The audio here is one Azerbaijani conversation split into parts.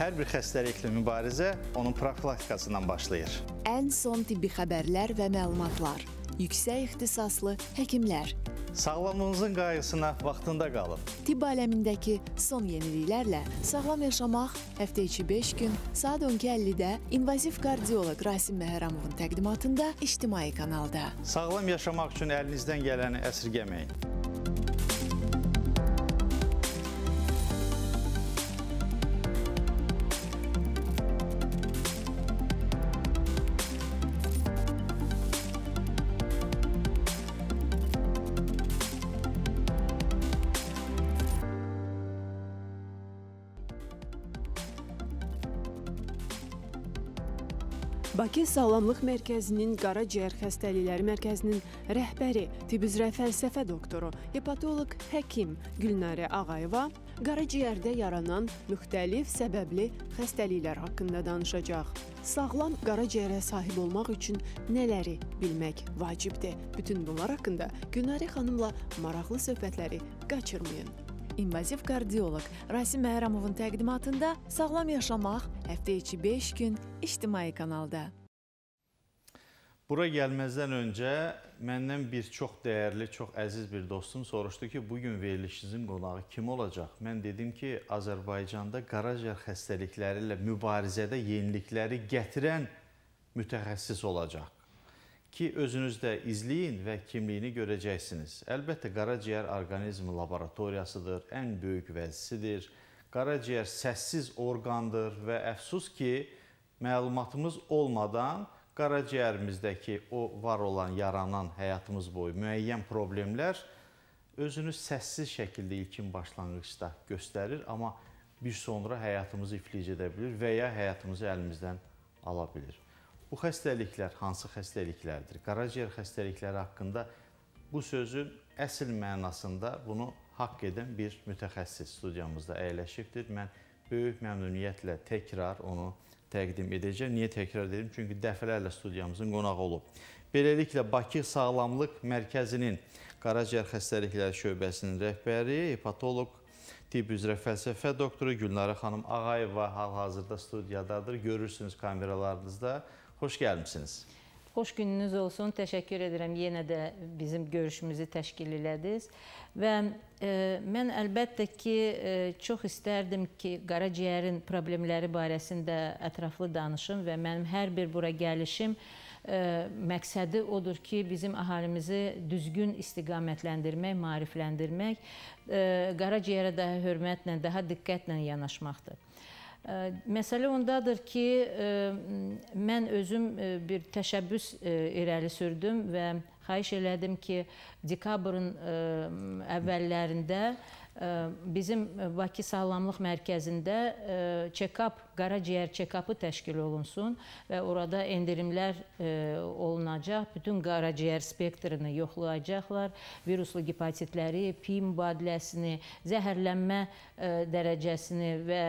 Hər bir xəstəliklə mübarizə onun profilaktikasından başlayır. Ən son tibbi xəbərlər və məlumatlar. Yüksək ixtisaslı həkimlər. Sağlamlığınızın qayğısına vaxtında qalın. Tibb aləmindəki son yeniliklərlə sağlam yaşamaq həftə içi 5 gün saat 12:50-də invaziv kardioloq Rasim Məhərəmovun təqdimatında ictimai kanalda. Sağlam yaşamaq üçün əlinizdən gələni əsirgəməyin. Sağlamlıq Mərkəzinin Qaraciyər Xəstəlikləri Mərkəzinin rəhbəri, tibb üzrə fəlsəfə doktoru, hepatoloq həkim Gülnarə Ağayeva qaraciyərdə yaranan müxtəlif səbəbli xəstəliklər haqqında danışacaq. Sağlam qaraciyərə sahib olmaq üçün nələri bilmək vacibdir? Bütün bunlar haqqında Gülnarə xanımla maraqlı söhbətləri qaçırmayın invaziv kardioloq Rasim Məhramovun təqdimatında Sağlam yaşamaq həftə içi 5 gün ictimai kanalda. Bura gəlməzdən öncə məndən bir çox dəyərli, çox əziz bir dostum soruşdu ki, bu gün verilişinizin qonağı kim olacaq? Mən dedim ki, Azərbaycanda qaraciyər xəstəlikləri ilə mübarizədə yenilikləri gətirən mütəxəssis olacaq. Ki özünüz də izləyin və kimliyini görəcəksiniz. Əlbəttə qaraciyər orqanizm laboratoriyasıdır, ən böyük vəzifəsidir. Qaraciyər səssiz orqandır və əfsus ki, məlumatımız olmadan qaraciyərimizdəki o var olan, yaranan həyatımız boyu müəyyən problemlər özünü səssiz şəkildə ilkin başlanğıcda göstərir, amma bir sonra həyatımızı iflic edə bilir və ya həyatımızı əlimizdən ala bilir. Bu xəstəliklər hansı xəstəliklərdir? Qaraciyər xəstəlikləri haqqında bu sözün əsl mənasında bunu haqq edən bir mütəxəssis studiyamızda əyləşibdir. Mən böyük məmnuniyyətlə təkrar onu təqdim edəcəm. Niyə təkrar edirəm? Çünki dəfələrlə studiyamızın qonağı olub. Beləliklə, Bakı Sağlamlıq Mərkəzinin Qaraciyər Xəstəlikləri Şöbəsinin rəhbəri, hepatoloq, tibb üzrə fəlsəfə doktoru Gülnara xanım Ağayeva hal-hazırda studiyadadır. Görürsünüz kameralarınızda. Xoş gəlmişsiniz. Xoş gününüz olsun. Təşəkkür edirəm. Yenə də bizim görüşümüzü təşkil elədiniz. Və e, mən əlbəttə ki, e, çox istərdim ki, qaraciyərin problemləri barəsində ətraflı danışım və mənim hər bir bura gəlişim Ə, e, məqsədi odur ki, bizim əhalimizi düzgün istiqamətləndirmək, maarifləndirmək, e, qaraciyərə daha hörmətlə, daha diqqətlə yanaşmaqdır. Məsələ ondadır ki, e, mən özüm e, bir təşəbbüs e, irəli sürdüm və xahiş elədim ki, dekabrın əvvəllərində bizim e, Bakı Sağlamlıq Mərkəzində e, check-up, qaraciyər check-upı təşkil olunsun və orada endirimlər e, olunacaq, bütün qaraciyər spektrını yoxlayacaqlar, viruslu gepatitləri, pi mübadiləsini, zəhərlənmə dərəcəsini və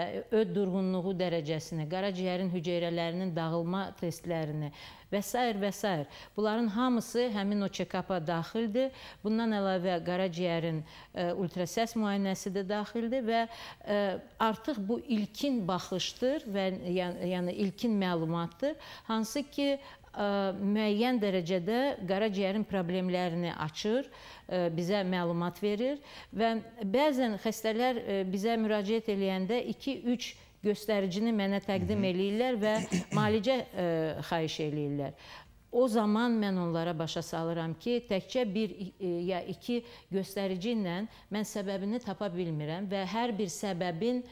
öd durğunluğu dərəcəsini, qaraciyərin hüceyrələrinin dağılma testlərini, və s. və s. Bunların hamısı həmin o check-up-a daxildir. Bundan əlavə qaraciyərin e, ultrasəs müayinəsi də daxildir və e, artıq bu ilkin baxışdır və yəni, yəni ilkin məlumatdır, hansı ki ə, e, müəyyən dərəcədə qaraciyərin problemlərini açır, ə, bizə məlumat verir və bəzən xəstələr ə, bizə müraciət eləyəndə 2-3 göstəricini mənə təqdim eləyirlər və malicə ə, e, xahiş eləyirlər. O zaman mən onlara başa salıram ki, təkcə bir e, ya iki göstərici ilə mən səbəbini tapa bilmirəm və hər bir səbəbin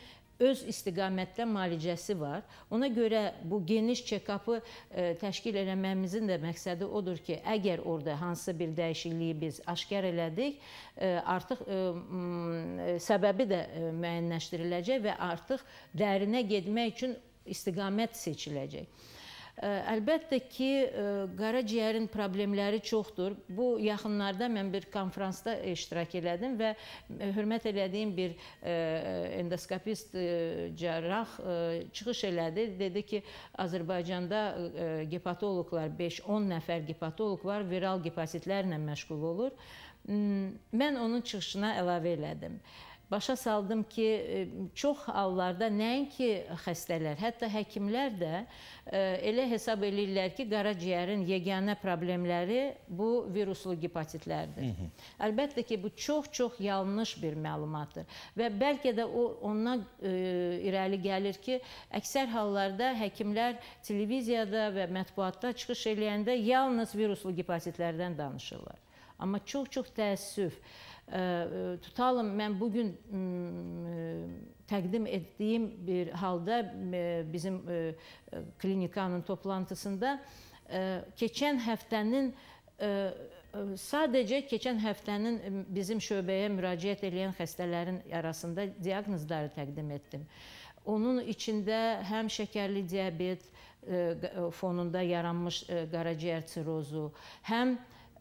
öz istiqamətdə müalicəsi var. Ona görə bu geniş check-up-ı e, təşkil eləməyimizin də məqsədi odur ki, əgər orada hansısa bir dəyişikliyi biz aşkar elədik, e, artıq e, səbəbi də müəyyənləşdiriləcək və artıq dərinə getmək üçün istiqamət seçiləcək. Əlbəttə ki, qaraciyərin problemləri çoxdur. Bu yaxınlarda mən bir konfransda iştirak elədim və hörmət elədiyim bir endoskopist cərrah çıxış elədi. Dedi ki, Azərbaycanda hepatoloqlar 5-10 nəfər hepatoloq var, viral hepatitlərlə məşğul olur. Mən onun çıxışına əlavə elədim başa saldım ki, e, çox hallarda nəinki xəstələr, hətta həkimlər də e, elə hesab eləyirlər ki, qaraciyərin yeganə problemləri bu viruslu hepatitlərdir. Əlbəttə ki, bu çox-çox yanlış bir məlumatdır və bəlkə də o ondan e, irəli gəlir ki, əksər hallarda həkimlər televiziyada və mətbuatda çıxış eləyəndə yalnız viruslu hepatitlərdən danışırlar. Amma çox-çox təəssüf, tutalım mən bu gün təqdim etdiyim bir halda bizim klinikanın toplantısında keçən həftənin sadəcə keçən həftənin bizim şöbəyə müraciət edən xəstələrin arasında diaqnozları təqdim etdim. Onun içində həm şəkərli diabet fonunda yaranmış qaraciyər sirozu, həm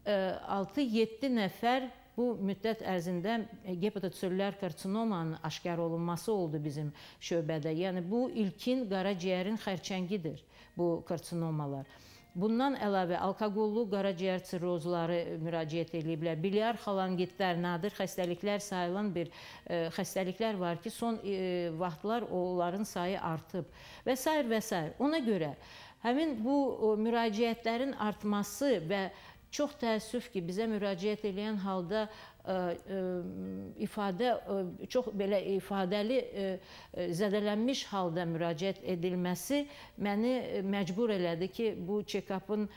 6-7 nəfər Bu müddət ərzində hepatosellülər e, karsinomanın aşkar olunması oldu bizim şöbədə. Yəni bu ilkin qaraciyərin xərçəngidir bu karsinomalar. Bundan əlavə alkoqollu qaraciyər sirrozları müraciət ediblər. Biliar xalangitlər nadir xəstəliklər sayılan bir e, xəstəliklər var ki, son e, vaxtlar onların sayı artıb və s. və s. Ona görə həmin bu o, müraciətlərin artması və e, Çox təəssüf ki, bizə müraciət edən halda ə, e, ə, e, ifadə ə, e, çox belə ifadəli ə, zədələnmiş halda müraciət edilməsi məni məcbur elədi ki, bu check-up-ın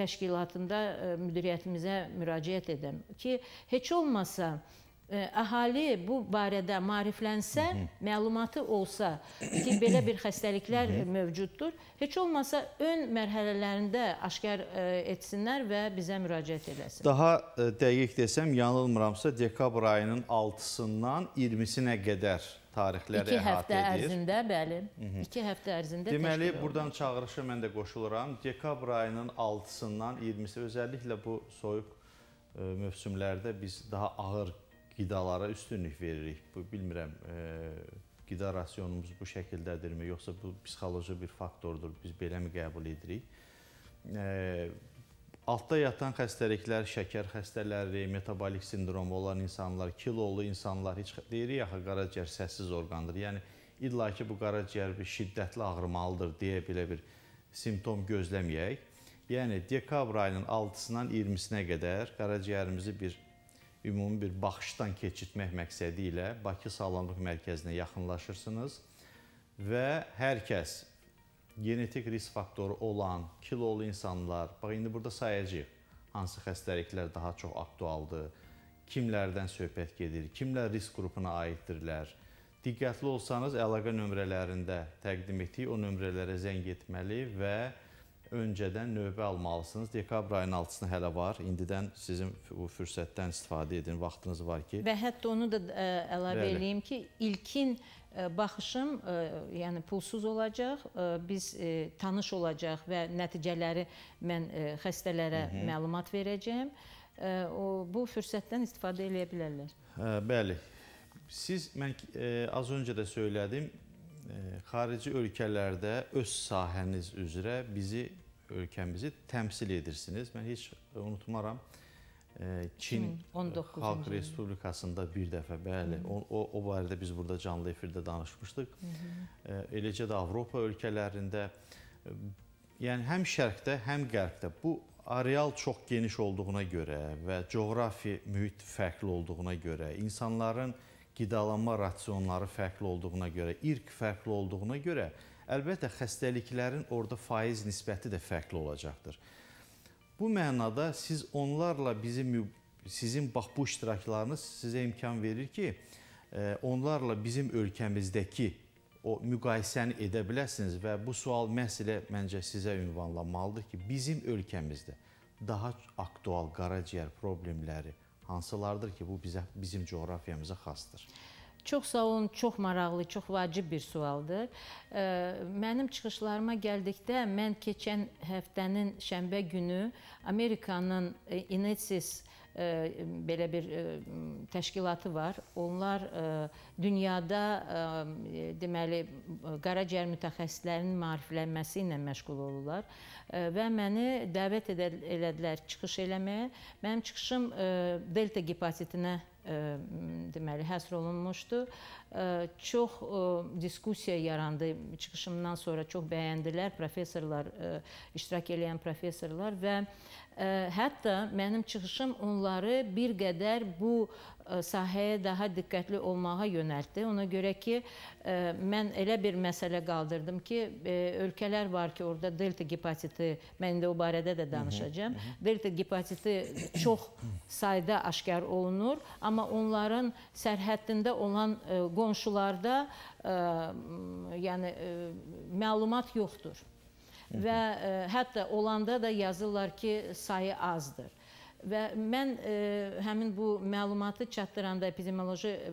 təşkilatında ə, müdiriyyətimizə müraciət edəm ki, heç olmasa ə, əhali e, bu barədə mariflənsə, Hı -hı. məlumatı olsa ki, belə bir xəstəliklər Hı mövcuddur, heç olmasa ön mərhələlərində aşkar e, etsinlər və bizə müraciət eləsin. Daha e, dəqiq desəm, yanılmıramsa, dekabr ayının 6-sından 20-sinə qədər tarixləri əhatə edir. 2 həftə ərzində, bəli. 2 həftə ərzində təşkil olunur. Deməli, buradan çağırışı mən də qoşuluram. Dekabr ayının 6-sından 20-si, özəlliklə bu soyuq mövsümlərdə biz daha ağır qidalara üstünlük veririk. Bu bilmirəm, e, qida rasionumuz bu şəkildədirmi, yoxsa bu psixoloji bir faktordur, biz beləmi qəbul edirik? E, altda yatan xəstəliklər, şəkər xəstələri, metabolik sindromu olan insanlar, kilolu insanlar, heç deyirik axı qaraciyər səssiz orqandır. Yəni illa ki bu qaraciyər bir şiddətli ağrımalıdır deyə belə bir simptom gözləməyək. Yəni dekabr ayının 6-sından 20-sinə qədər qaraciyərimizi bir ümumi bir baxışdan keçirtmək məqsədi ilə Bakı Sağlamlıq Mərkəzinə yaxınlaşırsınız və hər kəs genetik risk faktoru olan kilolu insanlar, bax indi burada sayacağıq hansı xəstəliklər daha çox aktualdır, kimlərdən söhbət gedir, kimlər risk qrupuna aiddirlər. Diqqətli olsanız əlaqə nömrələrində təqdim etdiyi o nömrələrə zəng etməli və öncədən növbə almalısınız. Dekabr ayının 6-sına hələ var. İndidən sizin bu fürsətdən istifadə edin, vaxtınız var ki. Və hətta onu da ə, e, əlavə Bəli. eləyim ki, ilkin ə, e, baxışım ə, e, yəni pulsuz olacaq. Ə, biz ə, tanış olacaq və nəticələri mən ə, xəstələrə Hı -hı. məlumat verəcəyəm. Ə, o bu fürsətdən istifadə eləyə bilərlər. Ə, hə, bəli. Siz mən ə, az öncə də söylədim, xarici ölkələrdə öz sahəniz üzrə bizi, ölkəmizi təmsil edirsiniz. Mən heç unutmaram, e, Çin e, Xalq Respublikasında bir dəfə, bəli, o, o, o barədə biz burada canlı efirdə danışmışdıq. Hı -hı. E, eləcə də Avropa ölkələrində, yəni həm şərqdə, həm qərbdə bu areal çox geniş olduğuna görə və coğrafi mühit fərqli olduğuna görə insanların qidalanma rasionları fərqli olduğuna görə, irq fərqli olduğuna görə, əlbəttə xəstəliklərin orada faiz nisbəti də fərqli olacaqdır. Bu mənada siz onlarla bizim sizin bax bu iştiraklarınız sizə imkan verir ki, e, onlarla bizim ölkəmizdəki o müqayisəni edə biləsiniz və bu sual məhz elə məncə sizə ünvanlanmalıdır ki, bizim ölkəmizdə daha aktual qaraciyər problemləri hansılardır ki, bu bizə, bizim coğrafiyamıza xasdır? Çox sağ olun, çox maraqlı, çox vacib bir sualdır. Mənim çıxışlarıma gəldikdə mən keçən həftənin şənbə günü Amerikanın e, Inesis E, belə bir e, təşkilatı var. Onlar e, dünyada deməli qaraciyər mütəxəssislərinin maariflənməsi ilə məşğul olurlar və məni dəvət elədilər çıxış eləməyə. Mənim çıxışım delta gepatitinə deməli həsr olunmuşdu. Çox diskussiya yarandı çıxışımdan sonra çox bəyəndilər professorlar, iştirak edən professorlar və hətta mənim çıxışım onları bir qədər bu E, sahəyə daha diqqətli olmağa yönəltdi. Ona görə ki, e, mən elə bir məsələ qaldırdım ki, e, ölkələr var ki, orada delta gepatiti, mən indi o barədə də danışacağam. Delta gepatiti çox sayda aşkar olunur, amma onların sərhəddində olan qonşularda yəni məlumat yoxdur. Və hətta olanda da yazırlar ki, sayı azdır. Və mən ə, e, həmin bu məlumatı çatdıranda, epidemioloji e,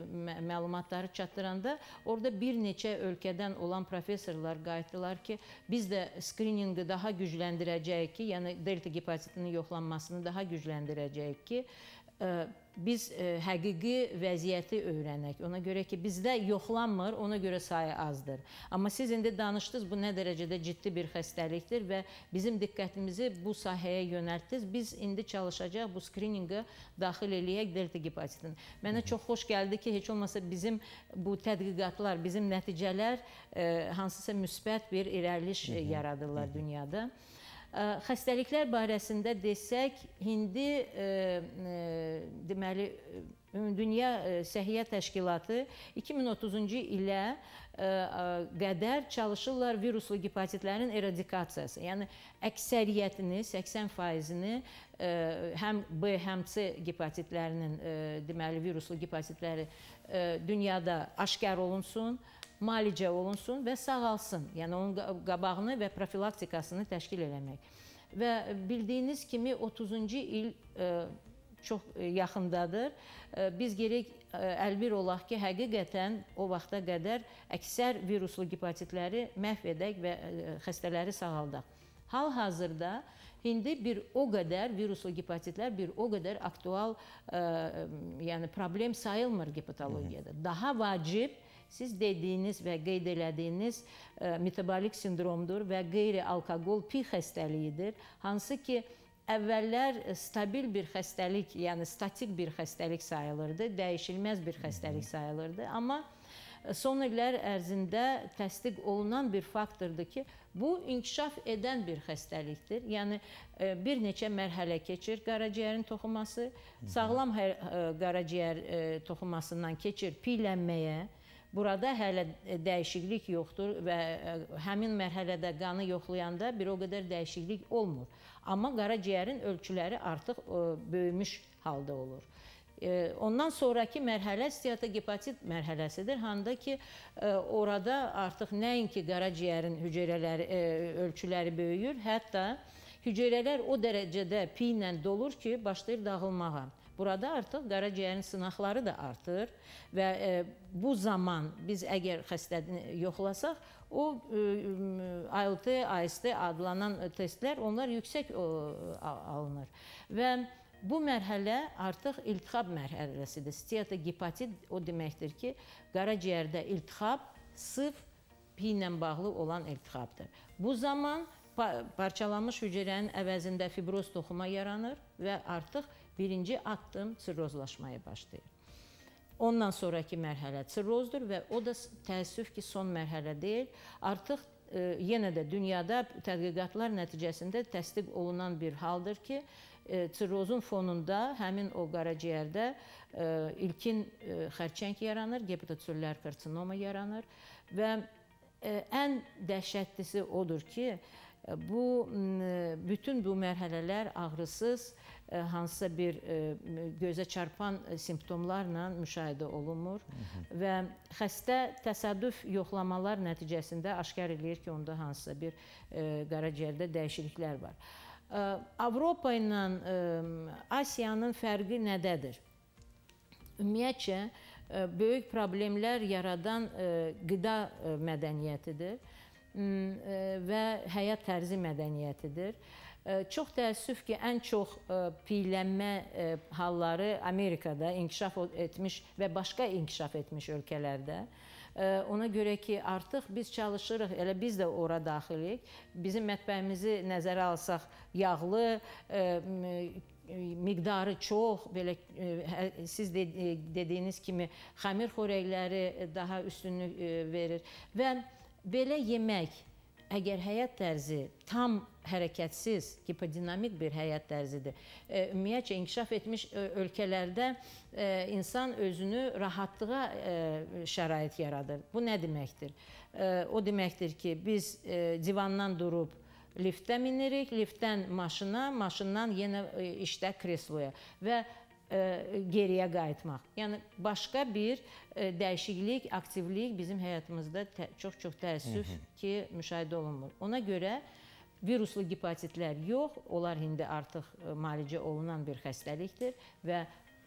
məlumatları çatdıranda orada bir neçə ölkədən olan professorlar qayıtdılar ki, biz də skrininqi daha gücləndirəcəyik ki, yəni delta gepatitinin yoxlanmasını daha gücləndirəcəyik ki, biz e, həqiqi vəziyyəti öyrənək. Ona görə ki, bizdə yoxlanmır, ona görə sayı azdır. Amma siz indi danışdınız, bu nə dərəcədə ciddi bir xəstəlikdir və bizim diqqətimizi bu sahəyə yönəltdiniz. Biz indi çalışacaq bu skrininqi daxil eləyək delta hepatitin. Mənə Hı -hı. çox xoş gəldi ki, heç olmasa bizim bu tədqiqatlar, bizim nəticələr e, hansısa müsbət bir irəliş e, Hı yaradırlar dünyada. Hı -hı. Xəstəliklər barəsində desək, indi deməli Ümumdünya Səhiyyə Təşkilatı 2030-cu ilə qədər çalışırlar viruslu gepatitlərin eradikasiyası. Yəni əksəriyyətini, 80%-ni həm B, həm C gepatitlərinin deməli viruslu gepatitləri dünyada aşkar olunsun müalicə olunsun və sağalsın. Yəni onun qabağını və profilaktikasını təşkil eləmək. Və bildiyiniz kimi 30-cu il e, çox e, yaxındadır. E, biz gerək əlbir olaq ki, həqiqətən o vaxta qədər əksər viruslu hepatitləri məhv edək və xəstələri sağaldaq. Hal-hazırda indi bir o qədər viruslu hepatitlər bir o qədər aktual, ə, yəni problem sayılmır hepatologiyada. Daha vacib Siz dediyiniz və qeyd elədiyiniz ə, e, metabolik sindromdur və qeyri-alkoqol pi xəstəliyidir, hansı ki, əvvəllər e, stabil bir xəstəlik, yəni statik bir xəstəlik sayılırdı, dəyişilməz bir xəstəlik sayılırdı, amma e, son illər ərzində təsdiq olunan bir faktordur ki, bu inkişaf edən bir xəstəlikdir. Yəni bir neçə mərhələ keçir qaraciyərin toxuması, sağlam qaraciyər toxumasından keçir piylənməyə, Burada hələ dəyişiklik yoxdur və e, həmin mərhələdə qanı yoxlayanda bir o qədər dəyişiklik olmur. Amma qaraciyərin ölçüləri artıq e, böyümüş halda olur. E, ondan sonraki mərhələ steatogepatit mərhələsidir. Handa ki, orada artıq nəinki qaraciyərin hüceyrələri, ölçüləri böyüyür, hətta hüceyrələr o dərəcədə pi ilə dolur ki, başlayır dağılmağa. Burada artıq qaraciyərin sınaqları da artır və e, bu zaman biz əgər xəstəni yoxlasaq, o e, ILT, e, AST adlanan testlər onlar yüksək o, alınır. Və Bu mərhələ artıq iltihab mərhələsidir. Steatogipatit o deməkdir ki, qaraciyərdə iltihab sırf pi ilə bağlı olan iltihabdır. Bu zaman parçalanmış hüceyrənin əvəzində fibroz toxuma yaranır və artıq birinci addım sirrozlaşmaya başlayır. Ondan sonraki mərhələ sirrozdur və o da təəssüf ki, son mərhələ deyil. Artıq e, yenə də dünyada tədqiqatlar nəticəsində təsdiq olunan bir haldır ki, e, sirrozun fonunda həmin o qaraciyərdə e, ilkin e, xərçəng yaranır, gepatosüllər karsinoma yaranır və e, ən dəhşətlisi odur ki, e, bu bütün bu mərhələlər ağrısız, e, E, hansısa bir e, gözə çarpan e, simptomlarla müşahidə olunmur Hı -hı. və xəstə təsadüf yoxlamalar nəticəsində aşkar eləyir ki, onda hansısa bir qaraciyərdə dəyişikliklər var. Avropa ilə Asiyanın fərqi nədədir? Ümumiyyətcə, böyük problemlər yaradan qida mədəniyyətidir və həyat tərzi mədəniyyətidir. Çox təəssüf ki, ən çox piylənmə halları Amerikada inkişaf etmiş və başqa inkişaf etmiş ölkələrdə. Ona görə ki, artıq biz çalışırıq, elə biz də ora daxilik. Bizim mətbəimizi nəzərə alsaq, yağlı, miqdarı çox, belə hə, siz de, dediyiniz kimi xəmir xörəkləri daha üstünlük verir və belə yemək əgər həyat tərzi tam hərəkətsiz, hipodinamik bir həyat tərzidir. E, ümumiyyətcə inkişaf etmiş e, ölkələrdə e, insan özünü rahatlığa şərait yaradır. Bu nə deməkdir? O deməkdir ki, biz divandan durub liftə minirik, liftdən maşına, maşından yenə işdə kresloya və E, geriyə qayıtmaq. Yəni başqa bir e, dəyişiklik, aktivlik bizim həyatımızda çox-çox təəssüf ki, müşahidə olunmur. Ona görə viruslu gepatitlər yox, onlar indi artıq e, müalicə olunan bir xəstəlikdir və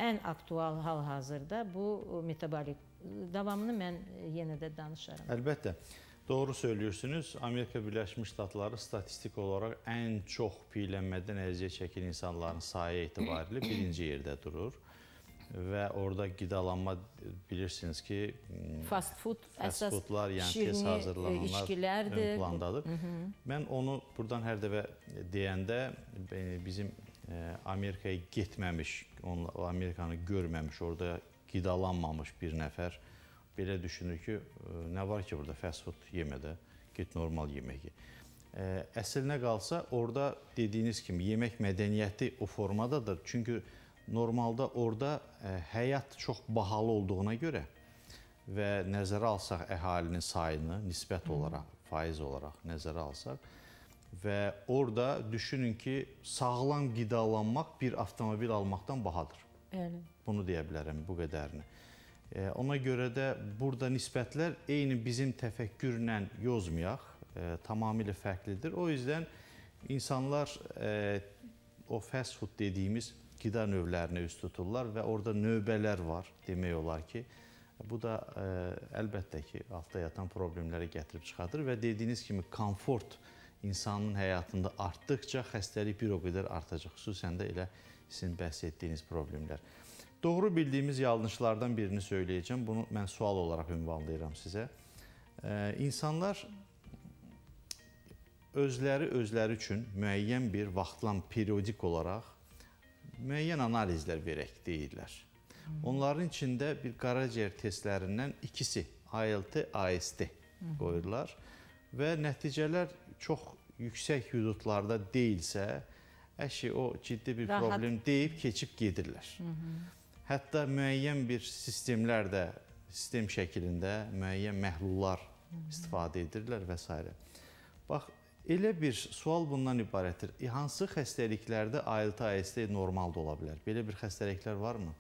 ən aktual hal-hazırda bu metabolik davamını mən yenə də danışaram. Əlbəttə. Doğru söylüyorsunuz. Amerika Birləşmiş Ştatları statistik olaraq ən çox piylənmədən əziyyət çəkən insanların sayı etibarilə birinci yerdə durur. Və orada qidalanma bilirsiniz ki, fast food, fast foodlar, yəni tez e, hazırlananlar içkilərdir. ön plandadır. Hı -hı. Mən onu buradan hər dəfə deyəndə e, bizim e, Amerikaya getməmiş, Amerikanı görməmiş, orada qidalanmamış bir nəfər belə düşünür ki, e, nə var ki burada fast food yemədə, get normal yemək ye. E, Əslinə qalsa, orada dediyiniz kimi yemək mədəniyyəti o formadadır. Çünki normalda orada e, həyat çox bahalı olduğuna görə və nəzərə alsaq əhalinin sayını nisbət olaraq, faiz olaraq nəzərə alsaq və orada düşünün ki, sağlam qidalanmaq bir avtomobil almaqdan bahadır. Bəli. Bunu deyə bilərəm bu qədərini. Ona görə də burada nisbətlər eyni bizim təfəkkürlə yozmayaq, e, tamamilə fərqlidir. O yüzdən insanlar e, o fast food dediyimiz qida növlərinə üst tuturlar və orada növbələr var demək olar ki. Bu da e, əlbəttə ki, altda yatan problemlərə gətirib çıxadır və dediyiniz kimi komfort insanın həyatında artdıkca xəstəlik bir o qədər artacaq, xüsusən də elə sizin bəhs etdiyiniz problemlər. Doğru bildiyimiz yanlışlardan birini söyləyəcəm. Bunu mən sual olaraq ünvanlayıram sizə. Ee, insanlar özləri özləri üçün müəyyən bir vaxtlan periodik olaraq müəyyən analizlər verək deyirlər. Onların içində bir Karaciğer testlərindən ikisi ALT, AST qoyurlar və nəticələr çox yüksək hüdudlarda deyilsə, əşi o ciddi bir Rahat. problem deyib keçib gedirlər. Hı -hı. Hətta müəyyən bir sistemlər də sistem şəklində müəyyən məhlullar istifadə edirlər və s. Bax, elə bir sual bundan ibarətdir. E, hansı xəstəliklərdə ALT, AST normal da ola bilər? Belə bir xəstəliklər varmı?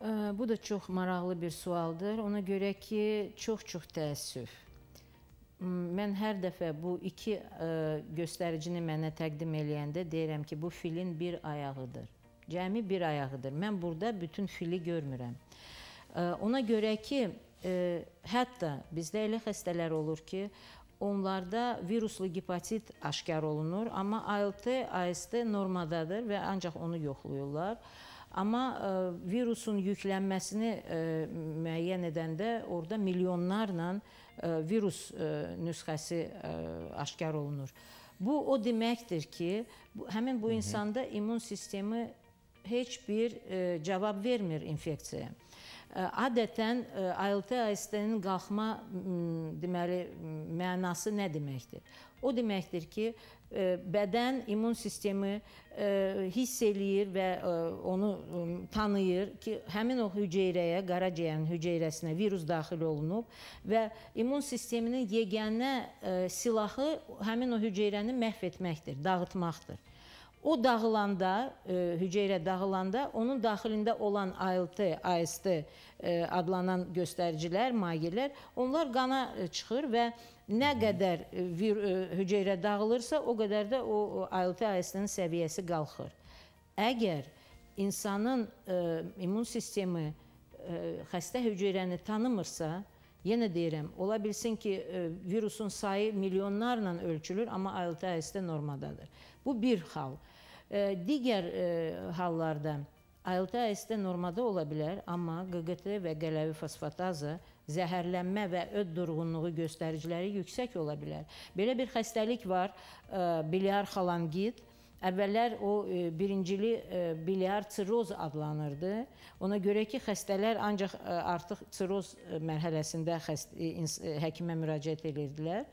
E, bu da çox maraqlı bir sualdır. Ona görə ki, çox-çox təəssüf. Mən hər dəfə bu iki e, göstəricini mənə təqdim eləyəndə deyirəm ki, bu filin bir ayağıdır. Cəmi bir ayağıdır. Mən burada bütün fili görmürəm. Ona görə ki, hətta bizdə elə xəstələr olur ki, onlarda viruslu gepatit aşkar olunur, amma ALT, AST normadadır və ancaq onu yoxlayırlar. Amma virusun yüklənməsini müəyyən edəndə orada milyonlarla virus nüsxəsi aşkar olunur. Bu o deməkdir ki, həmin bu insanda immun sistemi heç bir e, cavab vermir infeksiyaya. E, adətən ILT-AST-nin e, qalxma deməli mənası nə deməkdir? O deməkdir ki, e, bədən immun sistemi hiss eləyir və onu tanıyır ki, həmin o hüceyrəyə, qaraciyərin hüceyrəsinə virus daxil olunub və immun sisteminin yeganə silahı həmin o hüceyrəni məhv etməkdir, dağıtmaqdır. O dağılanda, e, hüceyrə dağılanda onun daxilində olan ALT, AST e, adlanan göstəricilər, mayelər, onlar qana e, çıxır və nə qədər e, vir, e, hüceyrə dağılırsa, o qədər də o ALT, AST-nin səviyyəsi qalxır. Əgər insanın e, immun sistemi e, xəstə hüceyrəni tanımırsa, Yenə deyirəm, ola bilsin ki, e, virusun sayı milyonlarla ölçülür, amma ALT-AST normadadır. Bu bir xal. Digər e, hallarda ALTS-də normada ola bilər, amma QQT və qələvi fosfataza zəhərlənmə və öd durğunluğu göstəriciləri yüksək ola bilər. Belə bir xəstəlik var, e, biliar xalangit. Əvvəllər o e, birincili biliar siroz adlanırdı. Ona görə ki, xəstələr ancaq artıq siroz mərhələsində həkimə müraciət edirdilər.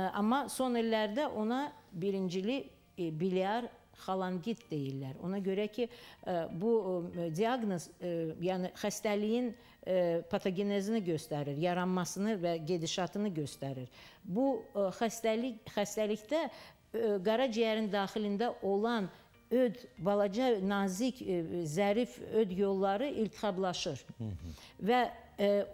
Amma son illərdə ona birincili biliar xalangit deyirlər. Ona görə ki, e, bu e, diaqnoz e, yəni xəstəliyin patogenezini göstərir, yaranmasını və gedişatını göstərir. Bu xəstəlik xəstəlikdə qaraciyərin daxilində olan öd, balaca, nazik, zərif öd yolları iltihablaşır. Və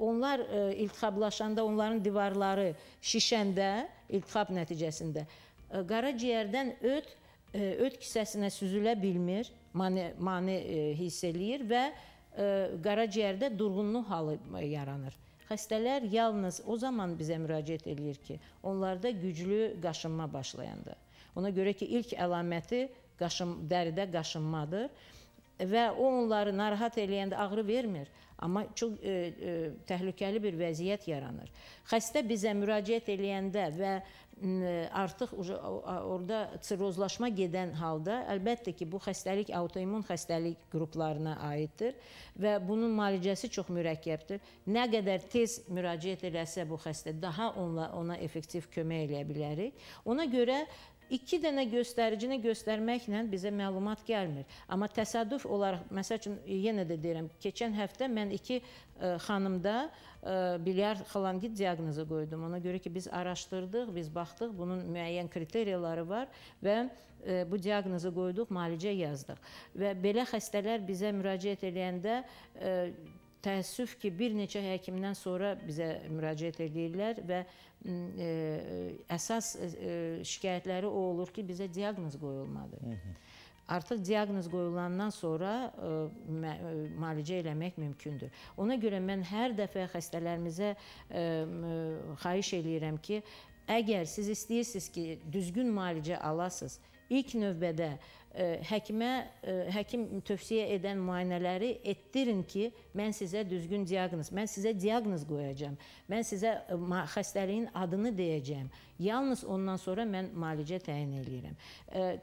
onlar iltihablaşanda, onların divarları şişəndə, iltihab nəticəsində qaraciyərdən öd E, öd kisəsinə süzülə bilmir, mane, mane e, hiss eləyir və e, qaraciyərdə durğunluq halı yaranır. Xəstələr yalnız o zaman bizə müraciət eləyir ki, onlarda güclü qaşınma başlayanda. Ona görə ki, ilk əlaməti qaşın, dəridə qaşınmadır və o onları narahat eləyəndə ağrı vermir, amma çox e, e, təhlükəli bir vəziyyət yaranır. Xəstə bizə müraciət eləyəndə və artıq orada sirrozlaşma gedən halda əlbəttə ki, bu xəstəlik autoimmun xəstəlik qruplarına aiddir və bunun müalicəsi çox mürəkkəbdir. Nə qədər tez müraciət eləsə bu xəstə, daha onla, ona effektiv kömək eləyə bilərik. Ona görə iki dənə göstəricini göstərməklə bizə məlumat gəlmir. Amma təsadüf olaraq, məsəl üçün, e, yenə də deyirəm, keçən həftə mən iki ə, e, xanımda ə, e, bilyar xalangit diaqnozu qoydum. Ona görə ki, biz araşdırdıq, biz baxdıq, bunun müəyyən kriteriyaları var və ə, bu diaqnozu qoyduq, müalicə yazdıq. Və belə xəstələr bizə müraciət edəndə Təəssüf ki, bir neçə həkimdən sonra bizə müraciət edirlər və ə, e, əsas ə, e, şikayətləri o olur ki, bizə diaqnoz qoyulmadı. Hı -hı. Artıq diaqnoz qoyulandan sonra ə, e, mə, ə, müalicə eləmək mümkündür. Ona görə mən hər dəfə xəstələrimizə ə, ə, xahiş eləyirəm ki, əgər siz istəyirsiniz ki, düzgün müalicə alasınız, ilk növbədə ə, E, həkimə e, həkim tövsiyə edən müayinələri etdirin ki, mən sizə düzgün diaqnoz, mən sizə diaqnoz qoyacağam. Mən sizə e, xəstəliyin adını deyəcəyəm. Yalnız ondan sonra mən müalicə təyin eləyirəm.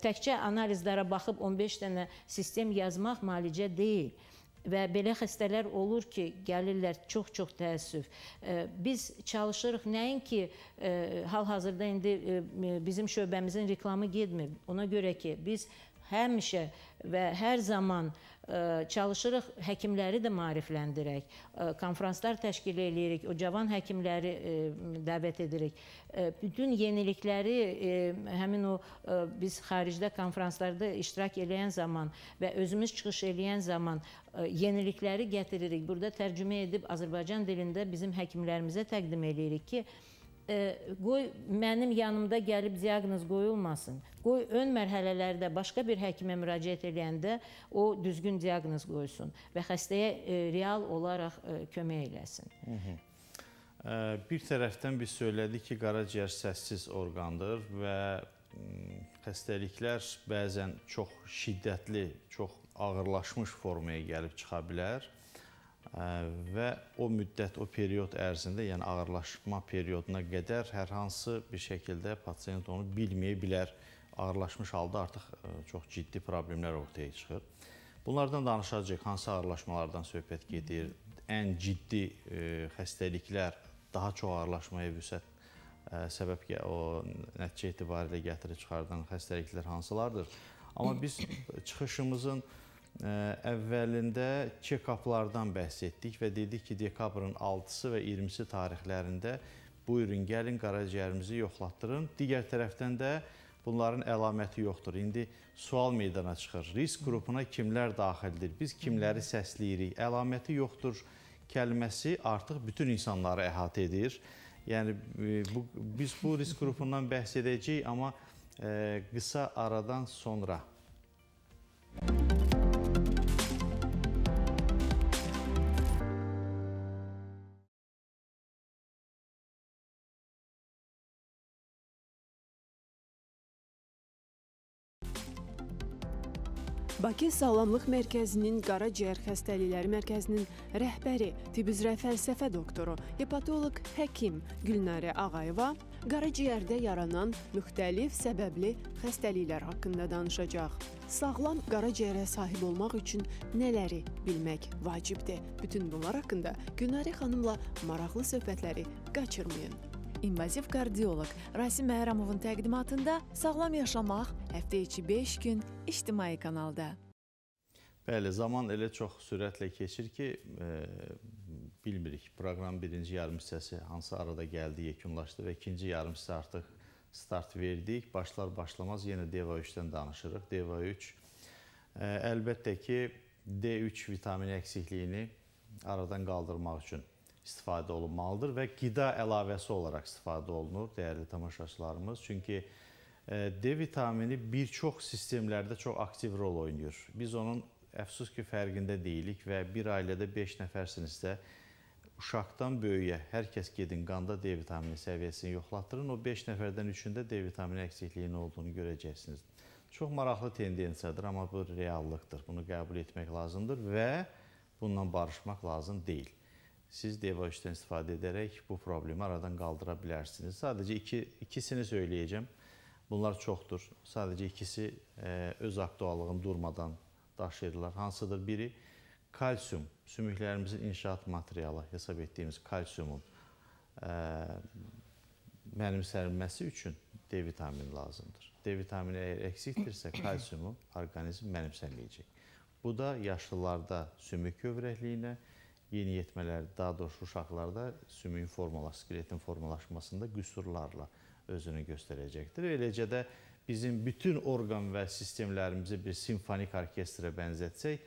Təkcə analizlərə baxıb 15 dənə sistem yazmaq müalicə deyil və belə xəstələr olur ki, gəlirlər çox-çox təəssüf. Biz çalışırıq nəinki hal-hazırda indi bizim şöbəmizin reklamı getmir. Ona görə ki, biz həmişə və hər zaman ə, e, çalışırıq həkimləri də maarifləndirək, ə, e, konfranslar təşkil eləyirik, o cavan həkimləri ə, e, dəvət edirik. Ə, bütün yenilikləri ə, həmin o ə, biz xaricdə konfranslarda iştirak edən zaman və özümüz çıxış edən zaman ə, yenilikləri gətiririk. Burada tərcümə edib Azərbaycan dilində bizim həkimlərimizə təqdim eləyirik ki, qoy mənim yanımda gəlib diaqnoz qoyulmasın. Qoy ön mərhələlərdə başqa bir həkimə müraciət edəndə o düzgün diaqnoz qoysun və xəstəyə real olaraq kömək eləsin. Hı mhmm. -hı. Bir tərəfdən biz söylədik ki, qaraciyər səssiz orqandır və xəstəliklər bəzən çox şiddətli, çox ağırlaşmış formaya gəlib çıxa bilər və o müddət, o period ərzində, yəni ağırlaşma perioduna qədər hər hansı bir şəkildə pasiyent onu bilməyə bilər. Ağırlaşmış halda artıq e, çox ciddi problemlər ortaya çıxır. Bunlardan danışacağıq, hansı ağırlaşmalardan söhbət gedir, ən ciddi e, xəstəliklər daha çox ağırlaşmaya vüsət e, səbəb o nəticə etibarilə gətirib çıxardan xəstəliklər hansılardır? Amma biz çıxışımızın əvvəlində çekaplardan bəhs etdik və dedik ki, dekabrın 6-sı və 20-si tarixlərində buyurun, gəlin qaraciyərimizi yoxlatdırın. Digər tərəfdən də bunların əlaməti yoxdur. İndi sual meydana çıxır. Risk qrupuna kimlər daxildir? Biz kimləri səsləyirik? Əlaməti yoxdur kəlməsi artıq bütün insanları əhatə edir. Yəni e, bu biz bu risk qrupundan bəhs edəcəyik, amma ə, e, qısa aradan sonra. Müzik Bakı Sağlamlıq Mərkəzinin Qaraciyər Xəstəlikləri Mərkəzinin rəhbəri, tibb üzrə fəlsəfə doktoru, hepatoloq həkim Gülnarə Ağayeva qaraciyərdə yaranan müxtəlif səbəbli xəstəliklər haqqında danışacaq. Sağlam qaraciyərə sahib olmaq üçün nələri bilmək vacibdir? Bütün bunlar haqqında Gülnarə xanımla maraqlı söhbətləri qaçırmayın. İnvaziv kardioloq Rasim Məhramovun təqdimatında Sağlam yaşamaq həftə içi 5 gün ictimai kanalda. Bəli, zaman elə çox sürətlə keçir ki, e, bilmirik. Proqram birinci yarım hissəsi hansı arada gəldi, yekunlaşdı və ikinci yarım hissə artıq start verdik. Başlar başlamaz yenə DEVA 3-dən danışırıq. DEVA 3 e, əlbəttə ki, D3 vitamini əksikliyini aradan qaldırmaq üçün istifadə olunmalıdır və qida əlavəsi olaraq istifadə olunur, dəyərli tamaşaçılarımız. Çünki e, D vitamini bir çox sistemlərdə çox aktiv rol oynayır. Biz onun Əfsus ki, fərqində deyilik və bir ailədə 5 nəfərsinizsə, uşaqdan böyüyə hər kəs gedin qanda D vitamini səviyyəsini yoxlatdırın. O 5 nəfərdən üçündə D vitamini əksikliyi olduğunu görəcəksiniz. Çox maraqlı tendensiyadır, amma bu reallıqdır. Bunu qəbul etmək lazımdır və bununla barışmaq lazım deyil. Siz D-vitaminə istifadə edərək bu problemi aradan qaldıra bilərsiniz. Sadəcə iki, ikisini söyləyəcəm. Bunlar çoxdur. Sadəcə ikisi ə, e, öz aktuallığını durmadan daşıyırlar. Hansıdır? Biri kalsium, sümüklərimizin inşaat materialı hesab etdiyimiz kalsiumun e, mənimsənilməsi üçün D vitamini lazımdır. D vitamini əgər əksikdirsə, kalsiumu orqanizm mənimsənləyəcək. Bu da yaşlılarda sümük kövrəkliyinə, yeniyetmələr, daha doğrusu uşaqlarda sümüyün formalaşması, skeletin formalaşmasında qüsurlarla özünü göstərəcəkdir. Eləcə də bizim bütün orqan və sistemlərimizi bir simfonik orkestrə bənzətsək,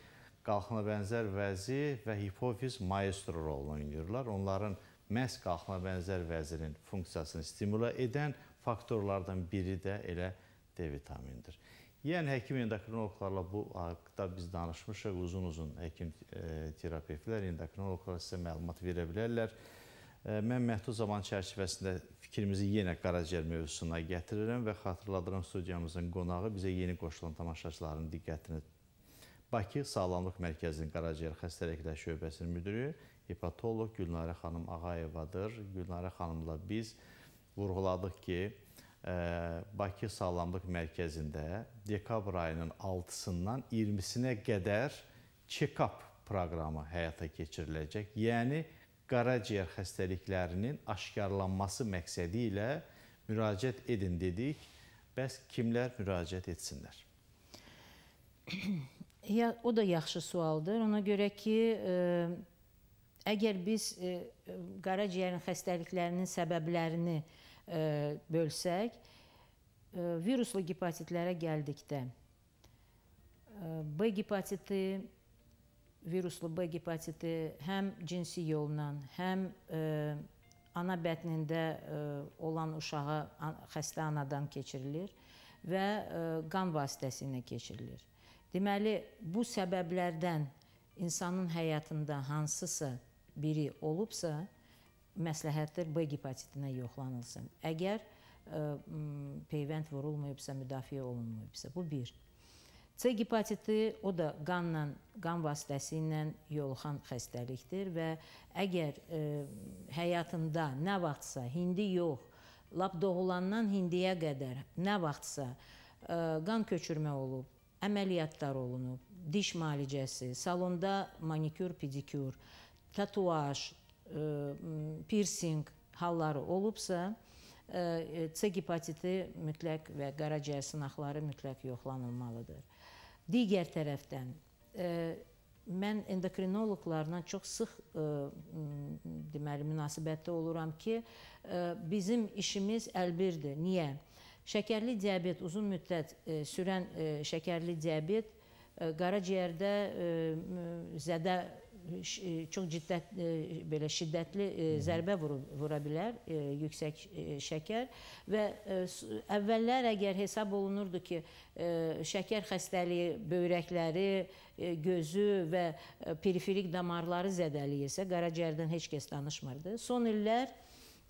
qalxına bənzər vəzi və hipofiz maestro rolunu oynayırlar. Onların məhz qalxına bənzər vəzinin funksiyasını stimula edən faktorlardan biri də elə D vitamindir. Yəni həkim endokrinoloqlarla bu haqqda biz danışmışıq, uzun-uzun həkim e, terapevtlər, endokrinoloqlar sizə məlumat verə bilərlər. Mən məhdud zaman çərçivəsində fikrimizi yenə Qaraciyər mövzusuna gətirirəm və xatırladıram studiyamızın qonağı bizə yeni qoşulan tamaşaçıların diqqətini Bakı Sağlamlıq Mərkəzinin Qaraciyər Xəstəliklər Şöbəsinin müdürü hepatoloq Gülnarə xanım Ağayevadır. Gülnarə xanımla biz vurğuladıq ki, Bakı Sağlamlıq Mərkəzində dekabr ayının 6-sından 20-sinə qədər check-up proqramı həyata keçiriləcək. Yəni, qaraciyər xəstəliklərinin aşkarlanması məqsədi ilə müraciət edin dedik. Bəs kimlər müraciət etsinlər? Ya o da yaxşı sualdır. Ona görə ki, ə, e, əgər biz ə, e, qaraciyərin xəstəliklərinin səbəblərini ə, e, bölsək, viruslu hepatitlərə gəldikdə B hepatiti viruslu B gepatiti həm cinsi yolla, həm ana bətnində olan uşağa xəstə anadan keçirilir və qan vasitəsilə keçirilir. Deməli, bu səbəblərdən insanın həyatında hansısa biri olubsa, məsləhətdir B gepatitinə yoxlanılsın. Əgər ə, peyvənd vurulmayıbsa, müdafiə olunmayıbsa, bu bir. C hepatiti o da qanla, qan vasitəsilə yoluxan xəstəlikdir və əgər e, həyatında nə vaxtsa, indi yox, lap doğulandan hindiyə qədər nə vaxtsa e, qan köçürmə olub, əməliyyatlar olunub, diş müalicəsi, salonda manikür, pedikur, tatuaj, e, piercing halları olubsa, e, e, C hepatiti mütləq və qaraciyər sınaqları mütləq yoxlanılmalıdır. Digər tərəfdən e, mən endokrinoloqlarla çox sıx e, deməli münasibətdə oluram ki, e, bizim işimiz əlbirdir. Niyə? Şəkərli diabet uzun müddət sürən şəkərli diabet qaraciyərdə zədə E, çox ciddət e, belə şiddətli e, zərbə vurub, vura bilər yüksək şəkər və əvvəllər əgər hesab olunurdu ki, şəkər xəstəliyi böyrəkləri, gözü və periferik damarları zədələyirsə, qaraciyərdən heç kəs danışmırdı. Son illər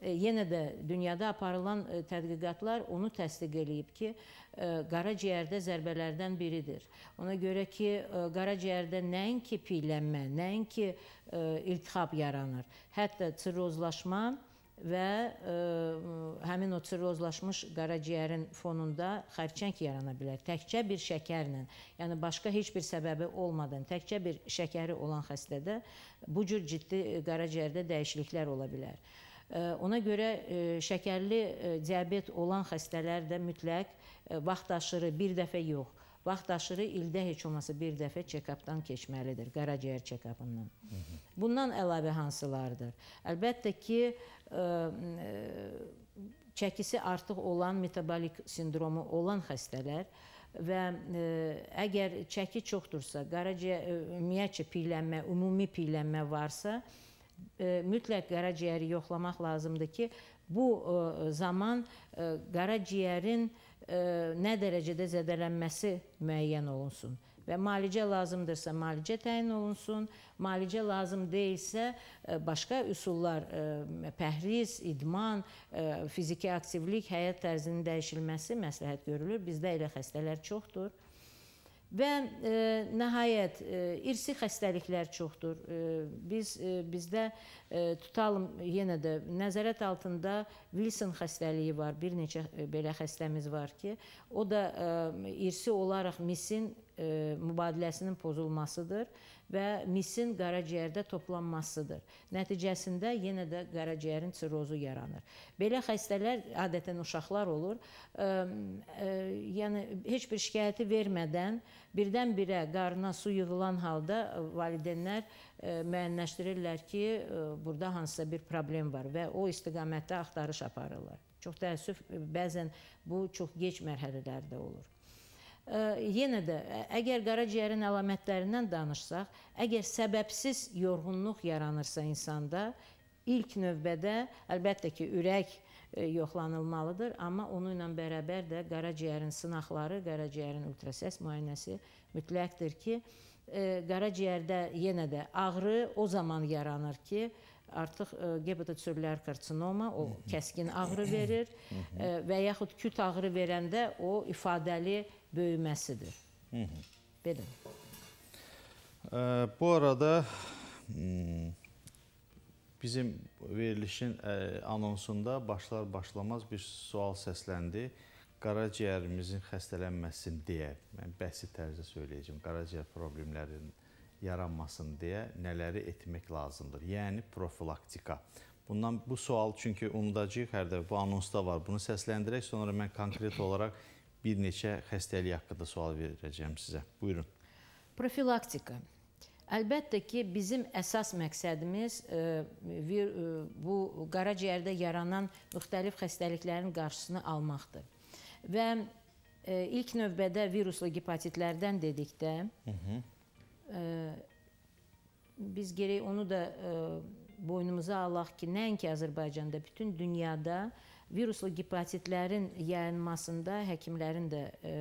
E, yenə də dünyada aparılan e, tədqiqatlar onu təsdiq eləyib ki, e, qaraciyərdə zərbələrdən biridir. Ona görə ki, qaraciyərdə nəinki piylənmə, nəinki iltihab yaranır, hətta sirrozlaşma və həmin o sirrozlaşmış qaraciyərin fonunda xərçəng yarana bilər. Təkcə bir şəkərlə, yəni başqa heç bir səbəbi olmadan, təkcə bir şəkəri olan xəstədə bu cür ciddi qaraciyərdə dəyişikliklər ola bilər. Ona görə e, şəkərli e, diabet olan xəstələr də mütləq e, vaxt aşırı bir dəfə yox, vaxt aşırı ildə heç olmasa bir dəfə check-up-dan keçməlidir, qaraciyər check-up-ından. Bundan əlavə hansılardır? Əlbəttə ki, çəkisi artıq olan metabolik sindromu olan xəstələr və ə, əgər çəki çoxdursa, qaraciyər ümumiyyətcə piylənmə, ümumi piylənmə varsa, ə, E, mütləq qaraciyəri yoxlamaq lazımdır ki, bu e, zaman e, qaraciyərin nə dərəcədə zədələnməsi müəyyən olunsun və müalicə lazımdırsa müalicə təyin olunsun, müalicə lazım deyilsə başqa üsullar pəhriz, idman, fiziki aktivlik, həyat tərzinin dəyişilməsi məsləhət görülür. Bizdə elə xəstələr çoxdur. Və e, nəhayət e, irsi xəstəliklər çoxdur. E, biz e, bizdə e, tutalım yenə də nəzarət altında Wilson xəstəliyi var. Bir neçə e, belə xəstəmiz var ki, o da e, irsi olaraq misin E, mübadiləsinin pozulmasıdır və misin qaraciyərdə toplanmasıdır. Nəticəsində yenə də qaraciyərin sirozu yaranır. Belə xəstələr adətən uşaqlar olur. E, e, yəni heç bir şikayəti vermədən birdən-birə qarına su yığılan halda valideynlər müəyyənləşdirirlər ki, burada hansısa bir problem var və o istiqamətdə axtarış aparırlar. Çox təəssüf, bəzən bu çox geç mərhələlərdə olur yenə də əgər qaraciyərin əlamətlərindən danışsaq, əgər səbəbsiz yorğunluq yaranırsa insanda, ilk növbədə əlbəttə ki, ürək yoxlanılmalıdır, amma onu ilə bərabər də qaraciyərin sınaqları, qaraciyərin ultrasəs müayinəsi mütləqdir ki, qaraciyərdə yenə də ağrı o zaman yaranır ki, artıq gebetosürlər karsinoma o kəskin ağrı verir və yaxud küt ağrı verəndə o ifadəli böyüməsidir. Hı -hı. Belə. E, bu arada hmm, bizim verilişin e, anonsunda başlar başlamaz bir sual səsləndi. Qaraciyərimizin xəstələnməsin deyə, mən bəsit tərzdə söyləyəcəm, qaraciyər problemlərinin yaranmasın deyə nələri etmək lazımdır? Yəni profilaktika. Bundan bu sual çünki umudacıyıq hər dəfə bu anonsda var. Bunu səsləndirək, sonra mən konkret olaraq bir neçə xəstəlik haqqında sual verəcəm sizə. Buyurun. Profilaktika. Əlbəttə ki, bizim əsas məqsədimiz e, e, bu qaraciyərdə yaranan müxtəlif xəstəliklərin qarşısını almaqdır. Və e, ilk növbədə viruslu hepatitlərdən dedikdə Hı -hı. biz gerək onu da boynumuza alaq ki, nəinki Azərbaycanda, bütün dünyada Viruslu gepatitlərin yayılmasında həkimlərin də e,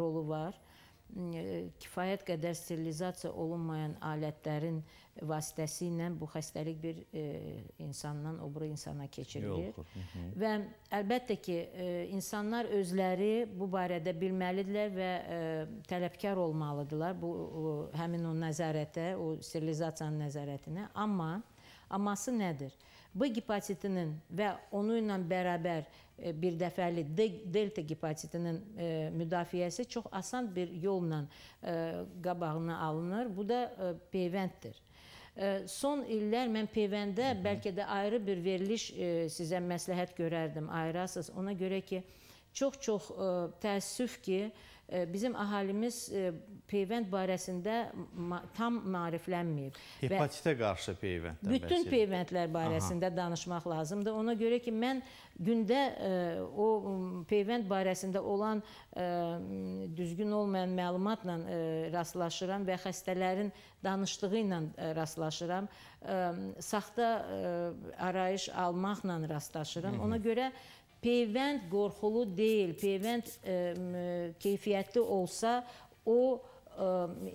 rolu var e, kifayət qədər sterilizasiya olunmayan alətlərin vasitəsilə bu xəstəlik bir e, insandan o biri insana keçirilir. Yox, və əlbəttə ki, e, insanlar özləri bu barədə bilməlidirlər və e, tələbkar olmalıdırlar bu o, həmin o nəzarətə, o sterilizasiyanın nəzarətinə. Amma aması nədir? E, B hepatitinin və onu ilə bərabər e, bir dəfəli delta hepatitinin e, müdafiəsi çox asan bir yolla e, qabağına alınır. Bu da peyvənddir. Son illər mən peyvəndə bəlkə də ayrı bir veriliş sizə məsləhət görərdim, ayırasız. Ona görə ki, çox-çox təəssüf ki, bizim əhalimiz e, peyvənd barəsində tam maariflənməyib. Hepatitə qarşı peyvənddən bütün bəhs Bütün peyvəndlər barəsində Aha. danışmaq lazımdır. Ona görə ki, mən gündə e, o peyvənd barəsində olan e, düzgün olmayan məlumatla rastlaşıram və xəstələrin danışdığı ilə rastlaşıram. Saxta arayış almaqla rastlaşıram. Ona görə peyvənd qorxulu deyil, peyvənd ə, e, keyfiyyətli olsa, o ə, e,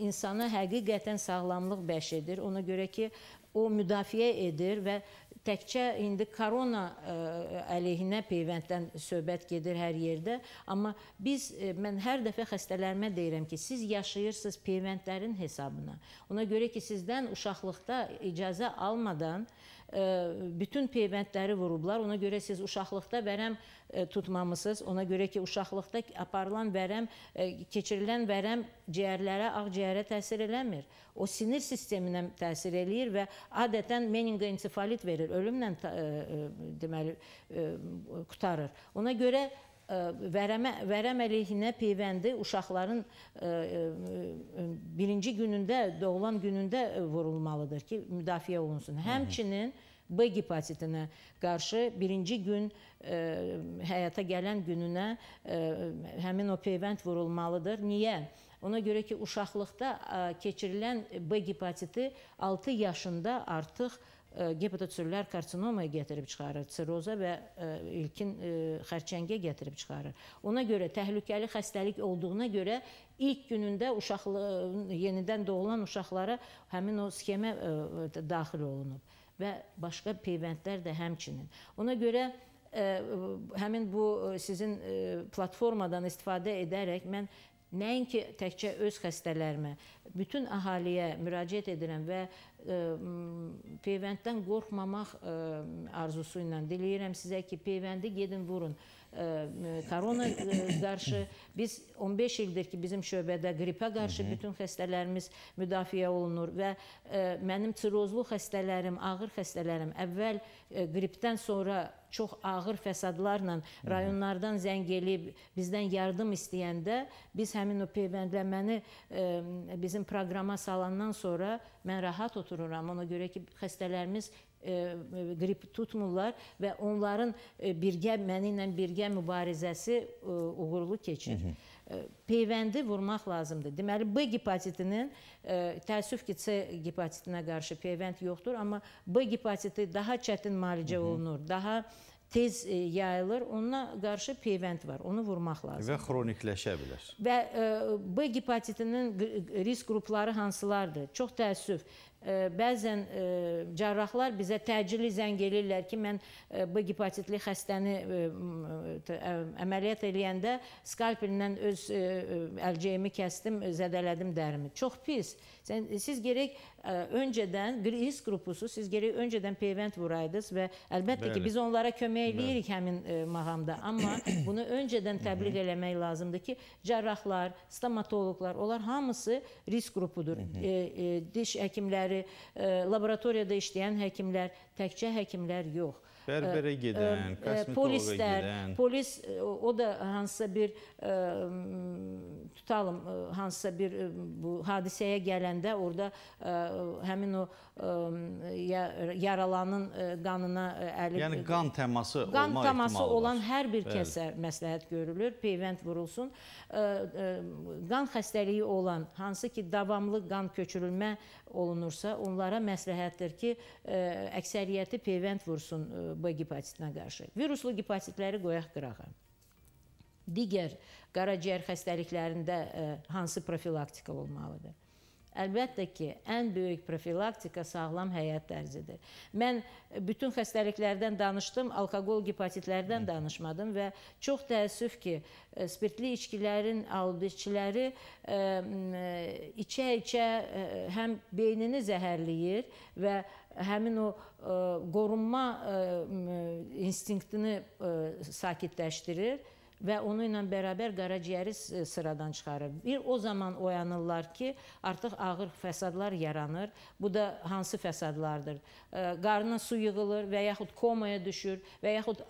insanı həqiqətən sağlamlıq bəşidir. Ona görə ki, o müdafiə edir və təkcə indi korona ə, e, əleyhinə peyvənddən söhbət gedir hər yerdə, amma biz ə, mən hər dəfə xəstələrimə deyirəm ki, siz yaşayırsınız peyvəndlərin hesabına. Ona görə ki, sizdən uşaqlıqda icazə almadan E, bütün peyvəndləri vurublar. Ona görə siz uşaqlıqda vərəm e, tutmamısınız. Ona görə ki, uşaqlıqda aparılan vərəm, e, keçirilən vərəm ciyərlərə, ağ ciyərə təsir eləmir. O sinir sisteminə təsir eləyir və adətən meningoensefalit verir, ölümlə deməli qutarır. Ona görə vərəmə, vərəm əleyhinə peyvəndi uşaqların birinci günündə, doğulan günündə vurulmalıdır ki, müdafiə olunsun. Həmçinin B hepatitinə qarşı birinci gün həyata gələn gününə həmin o peyvənd vurulmalıdır. Niyə? Ona görə ki, uşaqlıqda keçirilən B hepatiti 6 yaşında artıq vurulmalıdır gepatotüsürlər karsinomaya gətirib çıxarır, siroza və e, ilkin e, xərçəngə gətirib çıxarır. Ona görə təhlükəli xəstəlik olduğuna görə ilk günündə uşaqlı yenidən doğulan uşaqlara həmin o skemə e, daxil olunub və başqa peyvəndlər də həmçinin. Ona görə həmin bu sizin platformadan istifadə edərək mən Nəinki təkcə öz xəstələrimə, bütün əhaliyə müraciət edirəm və ə, e, peyvənddən qorxmamaq ə, e, arzusu ilə diləyirəm sizə ki, peyvəndi gedin vurun. Ə, e, korona ə, qarşı biz 15 ildir ki, bizim şöbədə qripə qarşı bütün xəstələrimiz müdafiə olunur və ə, mənim sirozlu xəstələrim, ağır xəstələrim əvvəl ə, qripdən sonra çox ağır fəsadlarla rayonlardan zəng eləyib bizdən yardım istəyəndə biz həmin o peyvəndləməni ə, bizim proqrama salandan sonra mən rahat otururam. Ona görə ki, xəstələrimiz ə, qrip tutmurlar və onların ə, birgə məni ilə birgə mübarizəsi ə, uğurlu keçir. Hı -hı peyvəndi vurmaq lazımdır. Deməli B hepatitinin e, təəssüf ki, C hepatitinə qarşı peyvənd yoxdur, amma B hepatiti daha çətin müalicə olunur, daha tez e, yayılır. Ona qarşı peyvənd var. Onu vurmaq lazımdır. Və xronikləşə bilər. Və e, B hepatitinin risk qrupları hansılardır? Çox təəssüf bəzən e, cərrahlar bizə təcili zəng elirlər ki, mən e, B gepatitli xəstəni e, əməliyyat eləyəndə skalpellə öz əlcəyimi kəsdim, zədələdim dərimi. Çox pis. Sən, siz gerək öncədən qris qrupusu, siz gerək öncədən peyvənd vuraydınız və əlbəttə Bəli. ki, biz onlara kömək eləyirik Bəli. həmin mağamda. Amma bunu öncədən təbliğ eləmək lazımdır ki, cərrahlar, stomatologlar, onlar hamısı risk qrupudur. E, e, diş həkimləri həkimləri, e, laboratoriyada işləyən həkimlər, təkcə həkimlər yox. Bərbərə e, e, gedən, kosmetoloqa gedən. Polis o da hansısa bir tutalım, hansısa bir bu hadisəyə gələndə orada həmin o yaralanın qanına əli Yəni qan təması qan olma təması ehtimalı olan var. hər bir kəsə Bəli. məsləhət görülür, peyvənd vurulsun. Qan xəstəliyi olan, hansı ki davamlı qan köçürülmə olunursa, onlara məsləhətdir ki, e, əksəriyyəti peyvənd vursun e, B hepatitinə qarşı. Viruslu hepatitləri qoyaq qırağa. Digər qaraciyər xəstəliklərində e, hansı profilaktika olmalıdır? Əlbəttə ki, ən böyük profilaktika sağlam həyat tərzidir. Mən bütün xəstəliklərdən danışdım, alkoqol hepatitlərdən danışmadım və çox təəssüf ki, e, spirtli içkilərin aldıçıları içə-içə e, e, həm beynini zəhərləyir və həmin o qorunma instinktini sakitləşdirir və onu ilə bərabər qaraciyəri e, sıradan çıxarır. Bir o zaman oyanırlar ki, artıq ağır fəsadlar yaranır. Bu da hansı fəsadlardır? E, Qarına su yığılır və yaxud komaya düşür və yaxud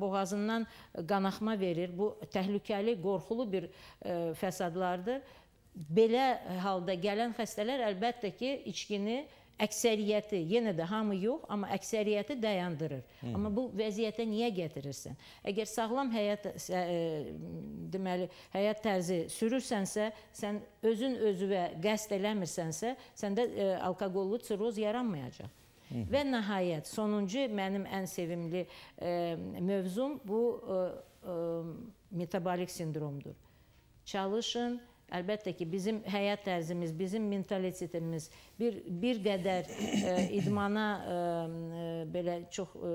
boğazından qanaxma verir. Bu təhlükəli, qorxulu bir e, fəsadlardır belə halda gələn xəstələr əlbəttə ki, içkini əksəriyyəti, yenə də hamı yox, amma əksəriyyəti dayandırır. Hı. Amma bu vəziyyətə niyə gətirirsən? Əgər sağlam həyat e, ə, e, deməli, həyat tərzi sürürsənsə, sən özün özünə qəsd eləmirsənsə, səndə ə, e, alkoqollu siroz yaranmayacaq. Hı. Və nəhayət sonuncu mənim ən sevimli ə, mövzum bu ə, ə, metabolik sindromdur. Çalışın, Əlbəttə ki, bizim həyat tərzimiz, bizim mentalitetimiz bir bir qədər e, idmana e, e, belə çox e,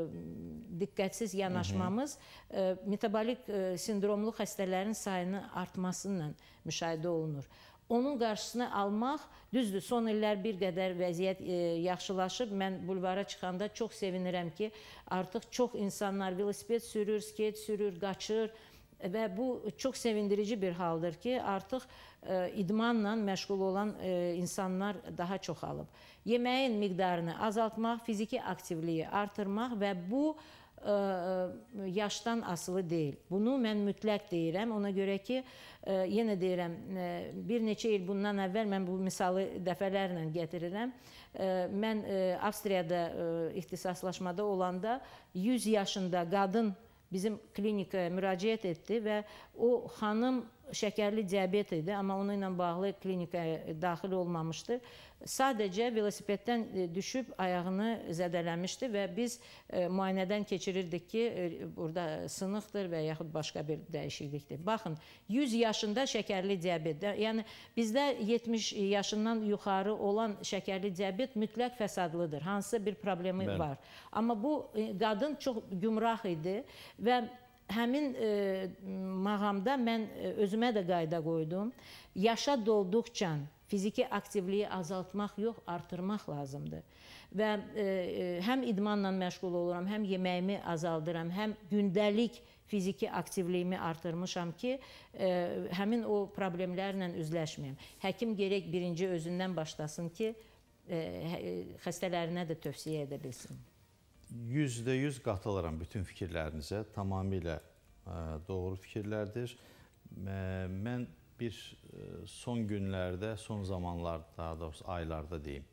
diqqətsiz yanaşmamız e, metabolik e, sindromlu xəstələrin sayının artması ilə müşahidə olunur. Onun qarşısını almaq, düzdür, son illər bir qədər vəziyyət e, yaxşılaşıb. Mən bulvara çıxanda çox sevinirəm ki, artıq çox insanlar velosiped sürür, skate sürür, qaçır, və bu çox sevindirici bir haldır ki, artıq e, idmanla məşğul olan e, insanlar daha çoxalıb. Yeməyin miqdarını azaltmaq, fiziki aktivliyi artırmaq və bu ə, e, e, yaşdan asılı deyil. Bunu mən mütləq deyirəm. Ona görə ki, ə, e, yenə deyirəm, ə, bir neçə il bundan əvvəl mən bu misalı dəfələrlə gətirirəm. Ə, mən ə, Avstriyada ə, ixtisaslaşmada olanda 100 yaşında qadın bizim klinikaya müraciət etdi və o xanım şəkərli diabet idi, amma onunla bağlı klinikaya daxil olmamışdı sadəcə velosipeddən e, düşüb ayağını zədələmişdi və biz e, müayinədən keçirirdik ki, e, burada sınıqdır və yaxud başqa bir dəyişiklikdir. Baxın, 100 yaşında şəkərli diabet, yəni bizdə 70 yaşından yuxarı olan şəkərli diabet mütləq fəsadlıdır, hansısa bir problemi Bəli. var. Amma bu qadın çox gümrah idi və həmin e, mağamda mən özümə də qayda qoydum. Yaşa dolduqca fiziki aktivliyi azaltmaq yox, artırmaq lazımdır. Və e, e, həm idmanla məşğul oluram, həm yeməyimi azaldıram, həm gündəlik fiziki aktivliyimi artırmışam ki, e, həmin o problemlərlə üzləşməyim. Həkim gerək birinci özündən başlasın ki, e, hə, e, xəstələrinə də tövsiyə edə bilsin. Yüzdə yüz qatılıram bütün fikirlərinizə. Tamamilə ə, e, doğru fikirlərdir. Ə, mən bir e, son günlərdə, son zamanlarda, daha doğrusu aylarda deyim,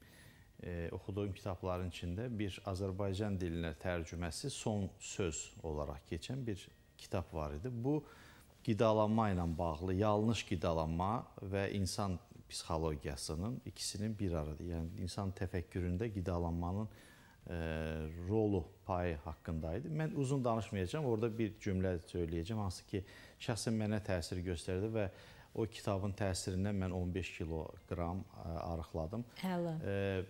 e, oxuduğum kitabların içində bir Azərbaycan dilinə tərcüməsi son söz olaraq keçən bir kitab var idi. Bu qidalanma ilə bağlı, yanlış qidalanma və insan psixologiyasının ikisinin bir arada, yəni insan təfəkküründə qidalanmanın e, rolu, payı haqqında idi. Mən uzun danışmayacağam, orada bir cümlə söyləyəcəm, hansı ki, şəxsən mənə təsir göstərdi və e, O kitabın təsirindən mən 15 kiloqram e, arıqladım. Hələ. E,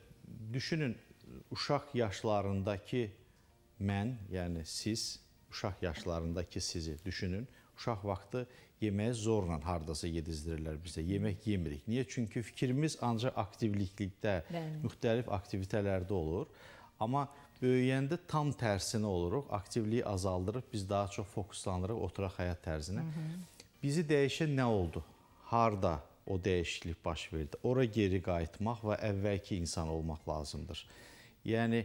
düşünün, uşaq yaşlarındakı mən, yəni siz, uşaq yaşlarındakı sizi düşünün. Uşaq vaxtı yeməyi zorla hardasa yedizdirirlər bizə. Yemək yemirik. Niyə? Çünki fikrimiz ancaq aktivliklikdə, Bəli. müxtəlif aktivitələrdə olur. Amma böyüyəndə tam tərsinə oluruq. Aktivliyi azaldırıq, biz daha çox fokuslanırıq oturaq həyat tərzinə. Hı -hı. Bizi dəyişən nə oldu? harda o dəyişiklik baş verdi. Ora geri qayıtmaq və əvvəlki insan olmaq lazımdır. Yəni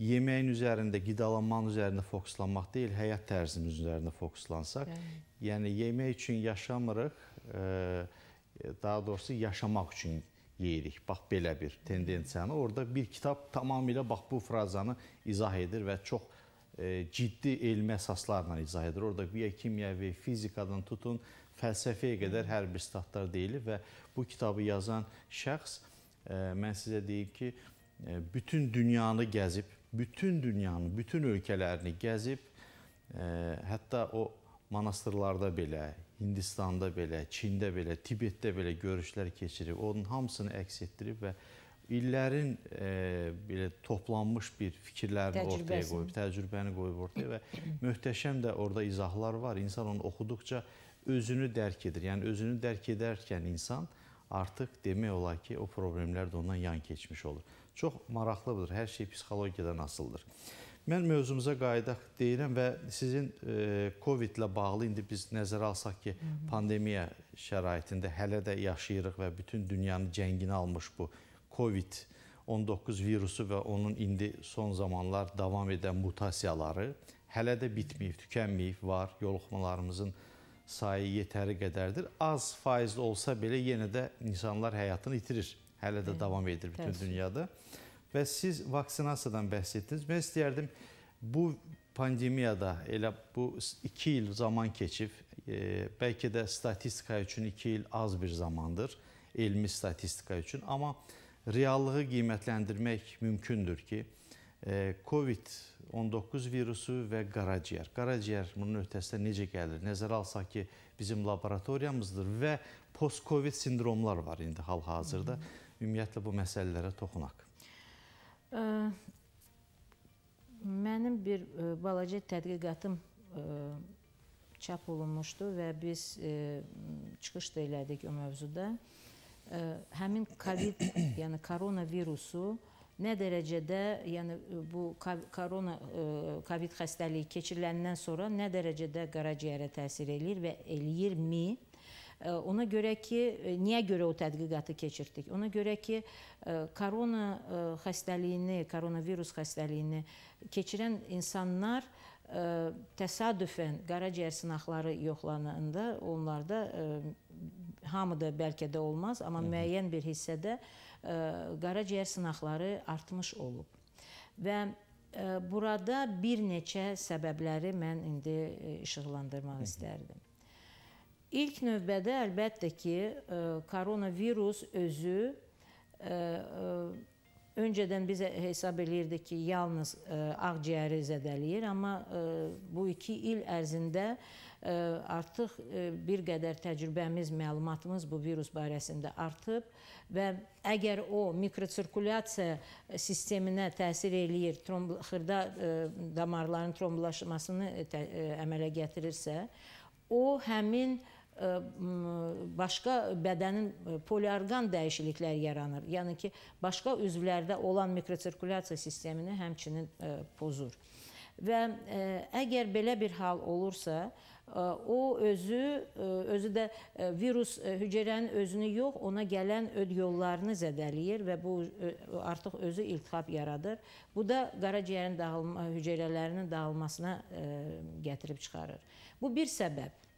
yeməyin üzərində, qidalanmanın üzərində fokuslanmaq deyil, həyat tərzimiz üzərində fokuslansaq, yəni, yəni yemək üçün yaşamırıq, e, daha doğrusu yaşamaq üçün yeyirik. Bax belə bir tendensiyanı orada bir kitab tamamilə bax bu frazanı izah edir və çox e, ciddi elmi əsaslarla izah edir. Orada kimyəvi, fizikadan tutun, fəlsəfəyə qədər hərbi statlar deyilir və bu kitabı yazan şəxs e, mən sizə deyim ki, e, bütün dünyanı gəzib, bütün dünyanı, bütün ölkələrini gəzib, e, hətta o monastırlarda belə, Hindistanda belə, Çində belə, Tibetdə belə görüşlər keçirib, onun hamısını əks etdirib və illərin e, belə toplanmış bir fikirlərini ortaya qoyub, təcrübəni qoyub ortaya və möhtəşəm də orada izahlar var. İnsan onu oxuduqca özünü dərk edir. Yəni özünü dərk edərkən insan artıq demək olar ki, o problemlər də ondan yan keçmiş olur. Çox maraqlıdır. Hər şey psixologiyadan asılıdır. Mən mövzumuza qayıdaq deyirəm və sizin e, Covid ilə bağlı indi biz nəzərə alsaq ki, pandemiya şəraitində hələ də yaşayırıq və bütün dünyanı cənginə almış bu Covid-19 virusu və onun indi son zamanlar davam edən mutasiyaları hələ də bitməyib, tükənməyib, var. Yoluxmalarımızın e, sayı yetəri qədərdir. Az faizli olsa belə yenə də insanlar həyatını itirir. Hələ də davam edir bütün Təəssüf. dünyada. Və siz vaksinasiyadan bəhs etdiniz. Mən istəyərdim bu pandemiyada elə bu 2 il zaman keçib, e, bəlkə də statistika üçün 2 il az bir zamandır, elmi statistika üçün, amma reallığı qiymətləndirmək mümkündür ki, COVID-19 virusu və qaraciyər. Qaraciyər bunun öhdəsindən necə gəlir? Nəzərə alsaq ki, bizim laboratoriyamızdır və post-COVID sindromlar var indi hal-hazırda. Ümumiyyətlə bu məsələlərə toxunaq. Ə, mənim bir ə, e, balaca tədqiqatım ə, e, çap olunmuşdu və biz e, çıxış da elədik o mövzuda. Həmin COVID, yəni koronavirusu virusu nə dərəcədə, yəni e, bu korona e, Covid xəstəliyi keçiriləndən sonra nə dərəcədə qaraciyərə təsir eləyir və eləyirmi? E, ona görə ki, niyə görə o tədqiqatı keçirdik? Ona görə ki, korona xəstəliyini, koronavirus xəstəliyini keçirən insanlar təsadüfən qaraciyər sınaqları yoxlananda onlarda hamıda bəlkə də olmaz, amma müəyyən bir hissədə qaraciyər sınaqları artmış olub. Və burada bir neçə səbəbləri mən indi işıqlandırmaq istərdim. İlk növbədə əlbəttə ki, koronavirus özü Öncədən biz hesab eləyirdik ki, yalnız ə, e, ağciyəri zədələyir, amma ə, e, bu iki il ərzində ə, e, artıq ə, bir qədər təcrübəmiz, məlumatımız bu virus barəsində artıb və əgər o mikrosirkulyasiya sisteminə təsir eləyir, tromb xırda ə, damarların tromblaşmasını ə, ə, əmələ gətirirsə, o həmin ə, E, başqa bədənin e, poliorqan dəyişikliklər yaranır. Yəni ki, başqa üzvlərdə olan mikrosirkulyasiya sistemini həmçinin e, pozur. Və əgər belə bir hal olursa, o özü özü də virus hüceyrənin özünü yox, ona gələn öd yollarını zədələyir və bu artıq özü iltihab yaradır. Bu da qaraciyərin dağılma hüceyrələrinin dağılmasına gətirib çıxarır. Bu bir səbəb.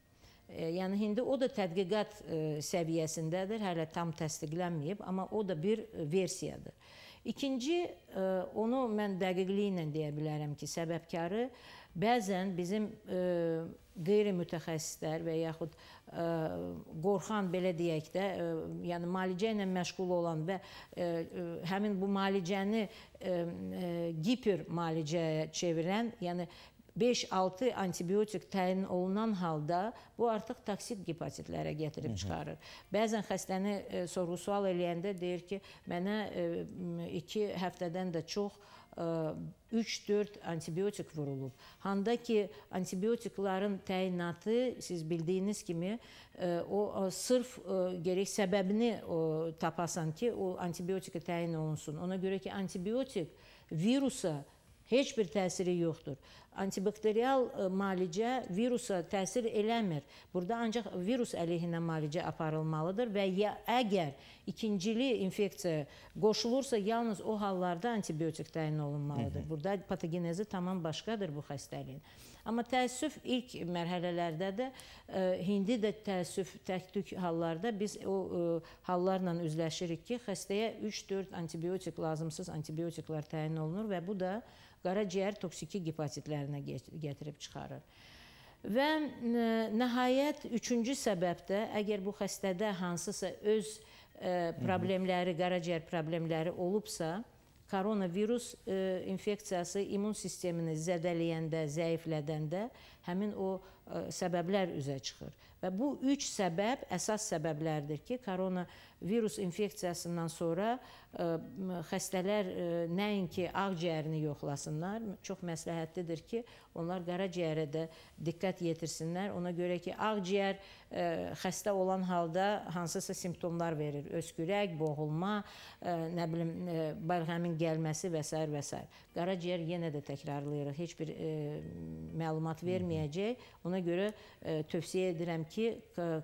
E, yəni indi o da tədqiqat e, səviyyəsindədir, hələ tam təsdiqlənməyib, amma o da bir e, versiyadır. İkinci, onu mən dəqiqliyi ilə deyə bilərəm ki, səbəbkarı bəzən bizim qeyri-mütəxəssislər və yaxud qorxan belə deyək də, yəni müalicə ilə məşğul olan və həmin bu müalicəni giper müalicəyə çevirən, yəni 5-6 antibiotik təyin olunan halda bu artıq toksik gepatitlərə gətirib çıxarır. Bəzən xəstəni e, sorğu-sual eləyəndə deyir ki, mənə 2 e, həftədən də çox 3-4 e, antibiotik vurulub. Handa ki, antibiotikların təyinatı siz bildiyiniz kimi e, o sırf e, gerək səbəbini tapasan ki, o antibiotiki təyin olunsun. Ona görə ki, antibiotik virusa Heç bir təsiri yoxdur. Antibakterial e, müalicə virusa təsir eləmir. Burada ancaq virus əleyhinə müalicə aparılmalıdır və ya əgər ikincili infeksiya qoşulursa, yalnız o hallarda antibiotik təyin olunmalıdır. Burada patogenezi tamam başqadır bu xəstəliyin. Amma təəssüf ilk mərhələlərdə də e, indi də təəssüf təktük hallarda biz o e, hallarla üzləşirik ki, xəstəyə 3-4 antibiotik lazımsız antibiotiklar təyin olunur və bu da qaraciyər toksiki gepatitlərinə gətirib çıxarır. Və e, nəhayət üçüncü səbəbdə əgər bu xəstədə hansısa öz e, problemləri, qaraciyər problemləri olubsa, koronavirus e, infeksiyası immun sistemini zədələyəndə, zəiflədəndə həmin o e, səbəblər üzə çıxır. Və bu üç səbəb əsas səbəblərdir ki, koronavirus infeksiyasından sonra e, xəstələr e, nəinki ağciyərini yoxlasınlar, çox məsləhətlidir ki, onlar qaraciyərə də diqqət yetirsinlər. Ona görə ki, ağciyər xəstə olan halda hansısa simptomlar verir. Öskürək, boğulma, nə bilim, balğəmin gəlməsi və s. və s. Qaraciyər yenə də təkrarlayırıq, heç bir məlumat verməyəcək bilməyəcək. Ona görə e, tövsiyə edirəm ki,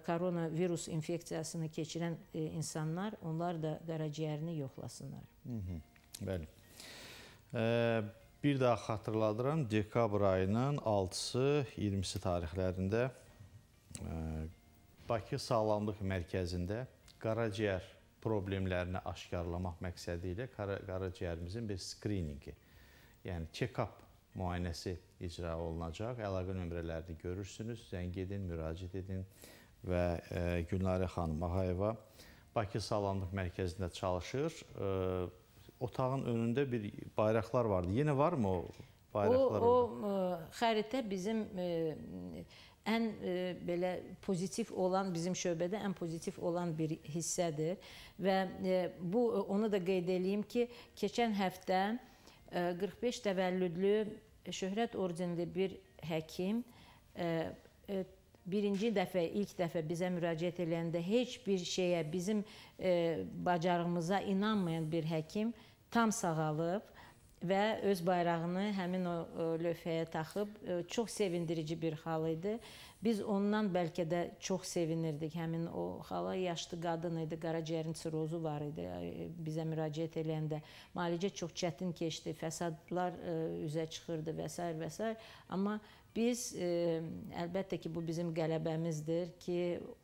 koronavirus infeksiyasını keçirən e, insanlar, onlar da qaraciyərini yoxlasınlar. Hı -hı, bəli. Ə, e, bir daha xatırladıram, dekabr ayının 6-sı, 20-si tarixlərində ə, Bakı Sağlamlıq Mərkəzində qaraciyər problemlərini aşkarlamaq məqsədi ilə qaraciyərimizin bir skriningi, yəni check-up müayinəsi icra olunacaq. Əlaqə nömrələrini görürsünüz, zəng edin, müraciət edin və e, Gülnarə xanım Ahayeva Bakı Sağlamlıq Mərkəzində çalışır. E, otağın önündə bir bayraqlar vardı. Yenə varmı o bayraqlar? O, o e, xəritə bizim e, ən e, belə pozitiv olan bizim şöbədə ən pozitiv olan bir hissədir və e, bu e, onu da qeyd eləyim ki, keçən həftə e, 45 təvəllüdlü Şöhrət ordenli bir həkim e, e, birinci dəfə, ilk dəfə bizə müraciət edəndə heç bir şeyə, bizim e, bacarığımıza inanmayan bir həkim tam sağalıb və öz bayrağını həmin o e, lövhəyə taxıb e, çox sevindirici bir xal idi. Biz ondan bəlkə də çox sevinirdik. Həmin o xala yaşlı qadın idi, qaraciyərin sirozu var idi. E, bizə müraciət eləyəndə müalicə çox çətin keçdi, fəsadlar üzə çıxırdı və s. və s. amma Biz e, əlbəttə ki, bu bizim qələbəmizdir ki,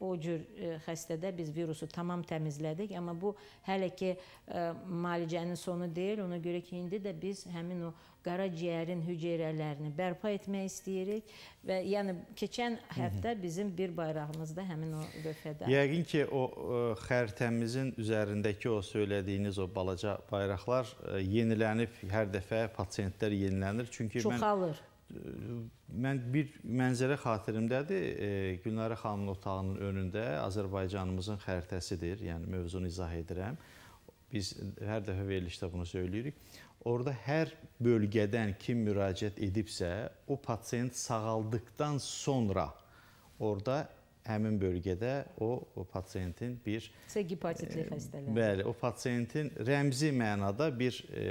o cür e, xəstədə biz virusu tamam təmizlədik, amma bu hələ ki e, müalicənin sonu deyil. Ona görə ki, indi də biz həmin o qara ciyərin hüceyrələrini bərpa etmək istəyirik və yəni keçən həftə bizim bir bayrağımız da həmin o lövhədə. Yəqin ki, o ə, e, xəritəmizin üzərindəki o söylədiyiniz o balaca bayraqlar ə, e, yenilənib hər dəfə pasientlər yenilənir. Çünki Çoxalır. mən Mən bir mənzərə xatirimdədir. E, Gülnarə xanımın otağının önündə Azərbaycanımızın xəritəsidir. Yəni mövzunu izah edirəm. Biz hər dəfə verilişdə bunu söyləyirik. Orda hər bölgədən kim müraciət edibsə, o pasient sağaldıqdan sonra orada həmin bölgədə o, o pasiyentin bir C hepatitli e, xəstələr. Bəli, o pasiyentin rəmzi mənada bir e,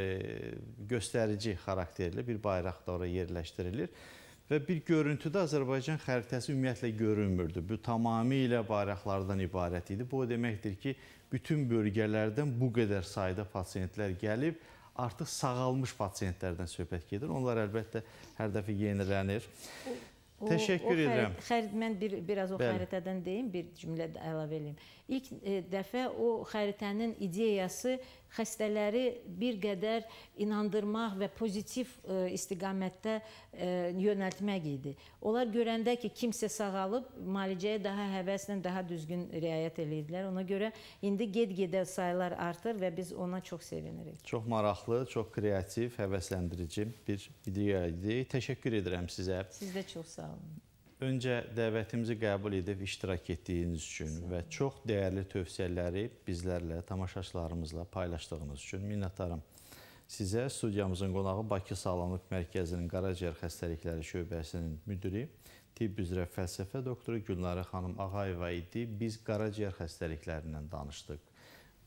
göstərici xarakterli bir bayraq da ora yerləşdirilir və bir görüntüdə Azərbaycan xəritəsi ümumiyyətlə görünmürdü. Bu tamamilə bayraqlardan ibarət idi. Bu o deməkdir ki, bütün bölgələrdən bu qədər sayda pasiyentlər gəlib, artıq sağalmış pasiyentlərdən söhbət gedir. Onlar əlbəttə hər dəfə yenilənir. O, Təşəkkür o xərit, edirəm. Xərit mən bir biraz o Bəli. xəritədən deyim, bir cümlə də əlavə eləyim. İlk e, dəfə o xəritənin ideyası xəstələri bir qədər inandırmaq və pozitiv e, istiqamətdə e, yönəltmək idi. Onlar görəndə ki, kimsə sağalıb, müalicəyə daha həvəslə, daha düzgün riayət eləyirdilər. Ona görə indi ged-gedə sayılar artır və biz ona çox sevinirik. Çox maraqlı, çox kreativ, həvəsləndirici bir video idi. Təşəkkür edirəm sizə. Siz də çox sağ olun. Öncə dəvətimizi qəbul edib iştirak etdiyiniz üçün və çox dəyərli tövsiyələri bizlərlə, tamaşaçılarımızla paylaşdığınız üçün minnətdarım. Sizə studiyamızın qonağı Bakı Sağlamlıq Mərkəzinin Qaraciyər Xəstəlikləri Şöbəsinin müdiri, tibb üzrə fəlsəfə doktoru Gülnarə xanım Ağayeva idi. Biz qaraciyər xəstəliklərindən danışdıq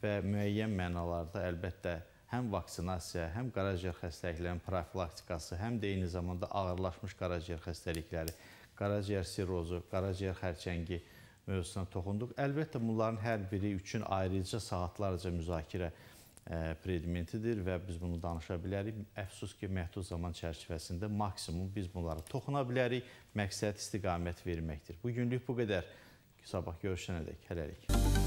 və müəyyən mənalarda əlbəttə həm vaksinasiya, həm qaraciyər xəstəliklərinin profilaktikası, həm də eyni zamanda ağırlaşmış qaraciyər xəstəlikləri qaraciyər sirozu, qaraciyər xərçəngi mövzusuna toxunduq. Əlbəttə, bunların hər biri üçün ayrıca saatlarca müzakirə e, predmentidir və biz bunu danışa bilərik. Əfsus ki, məhdud zaman çərçivəsində maksimum biz bunlara toxuna bilərik, məqsəd istiqamət verməkdir. Bugünlük bu qədər. Sabah görüşənə dək. Hələlik.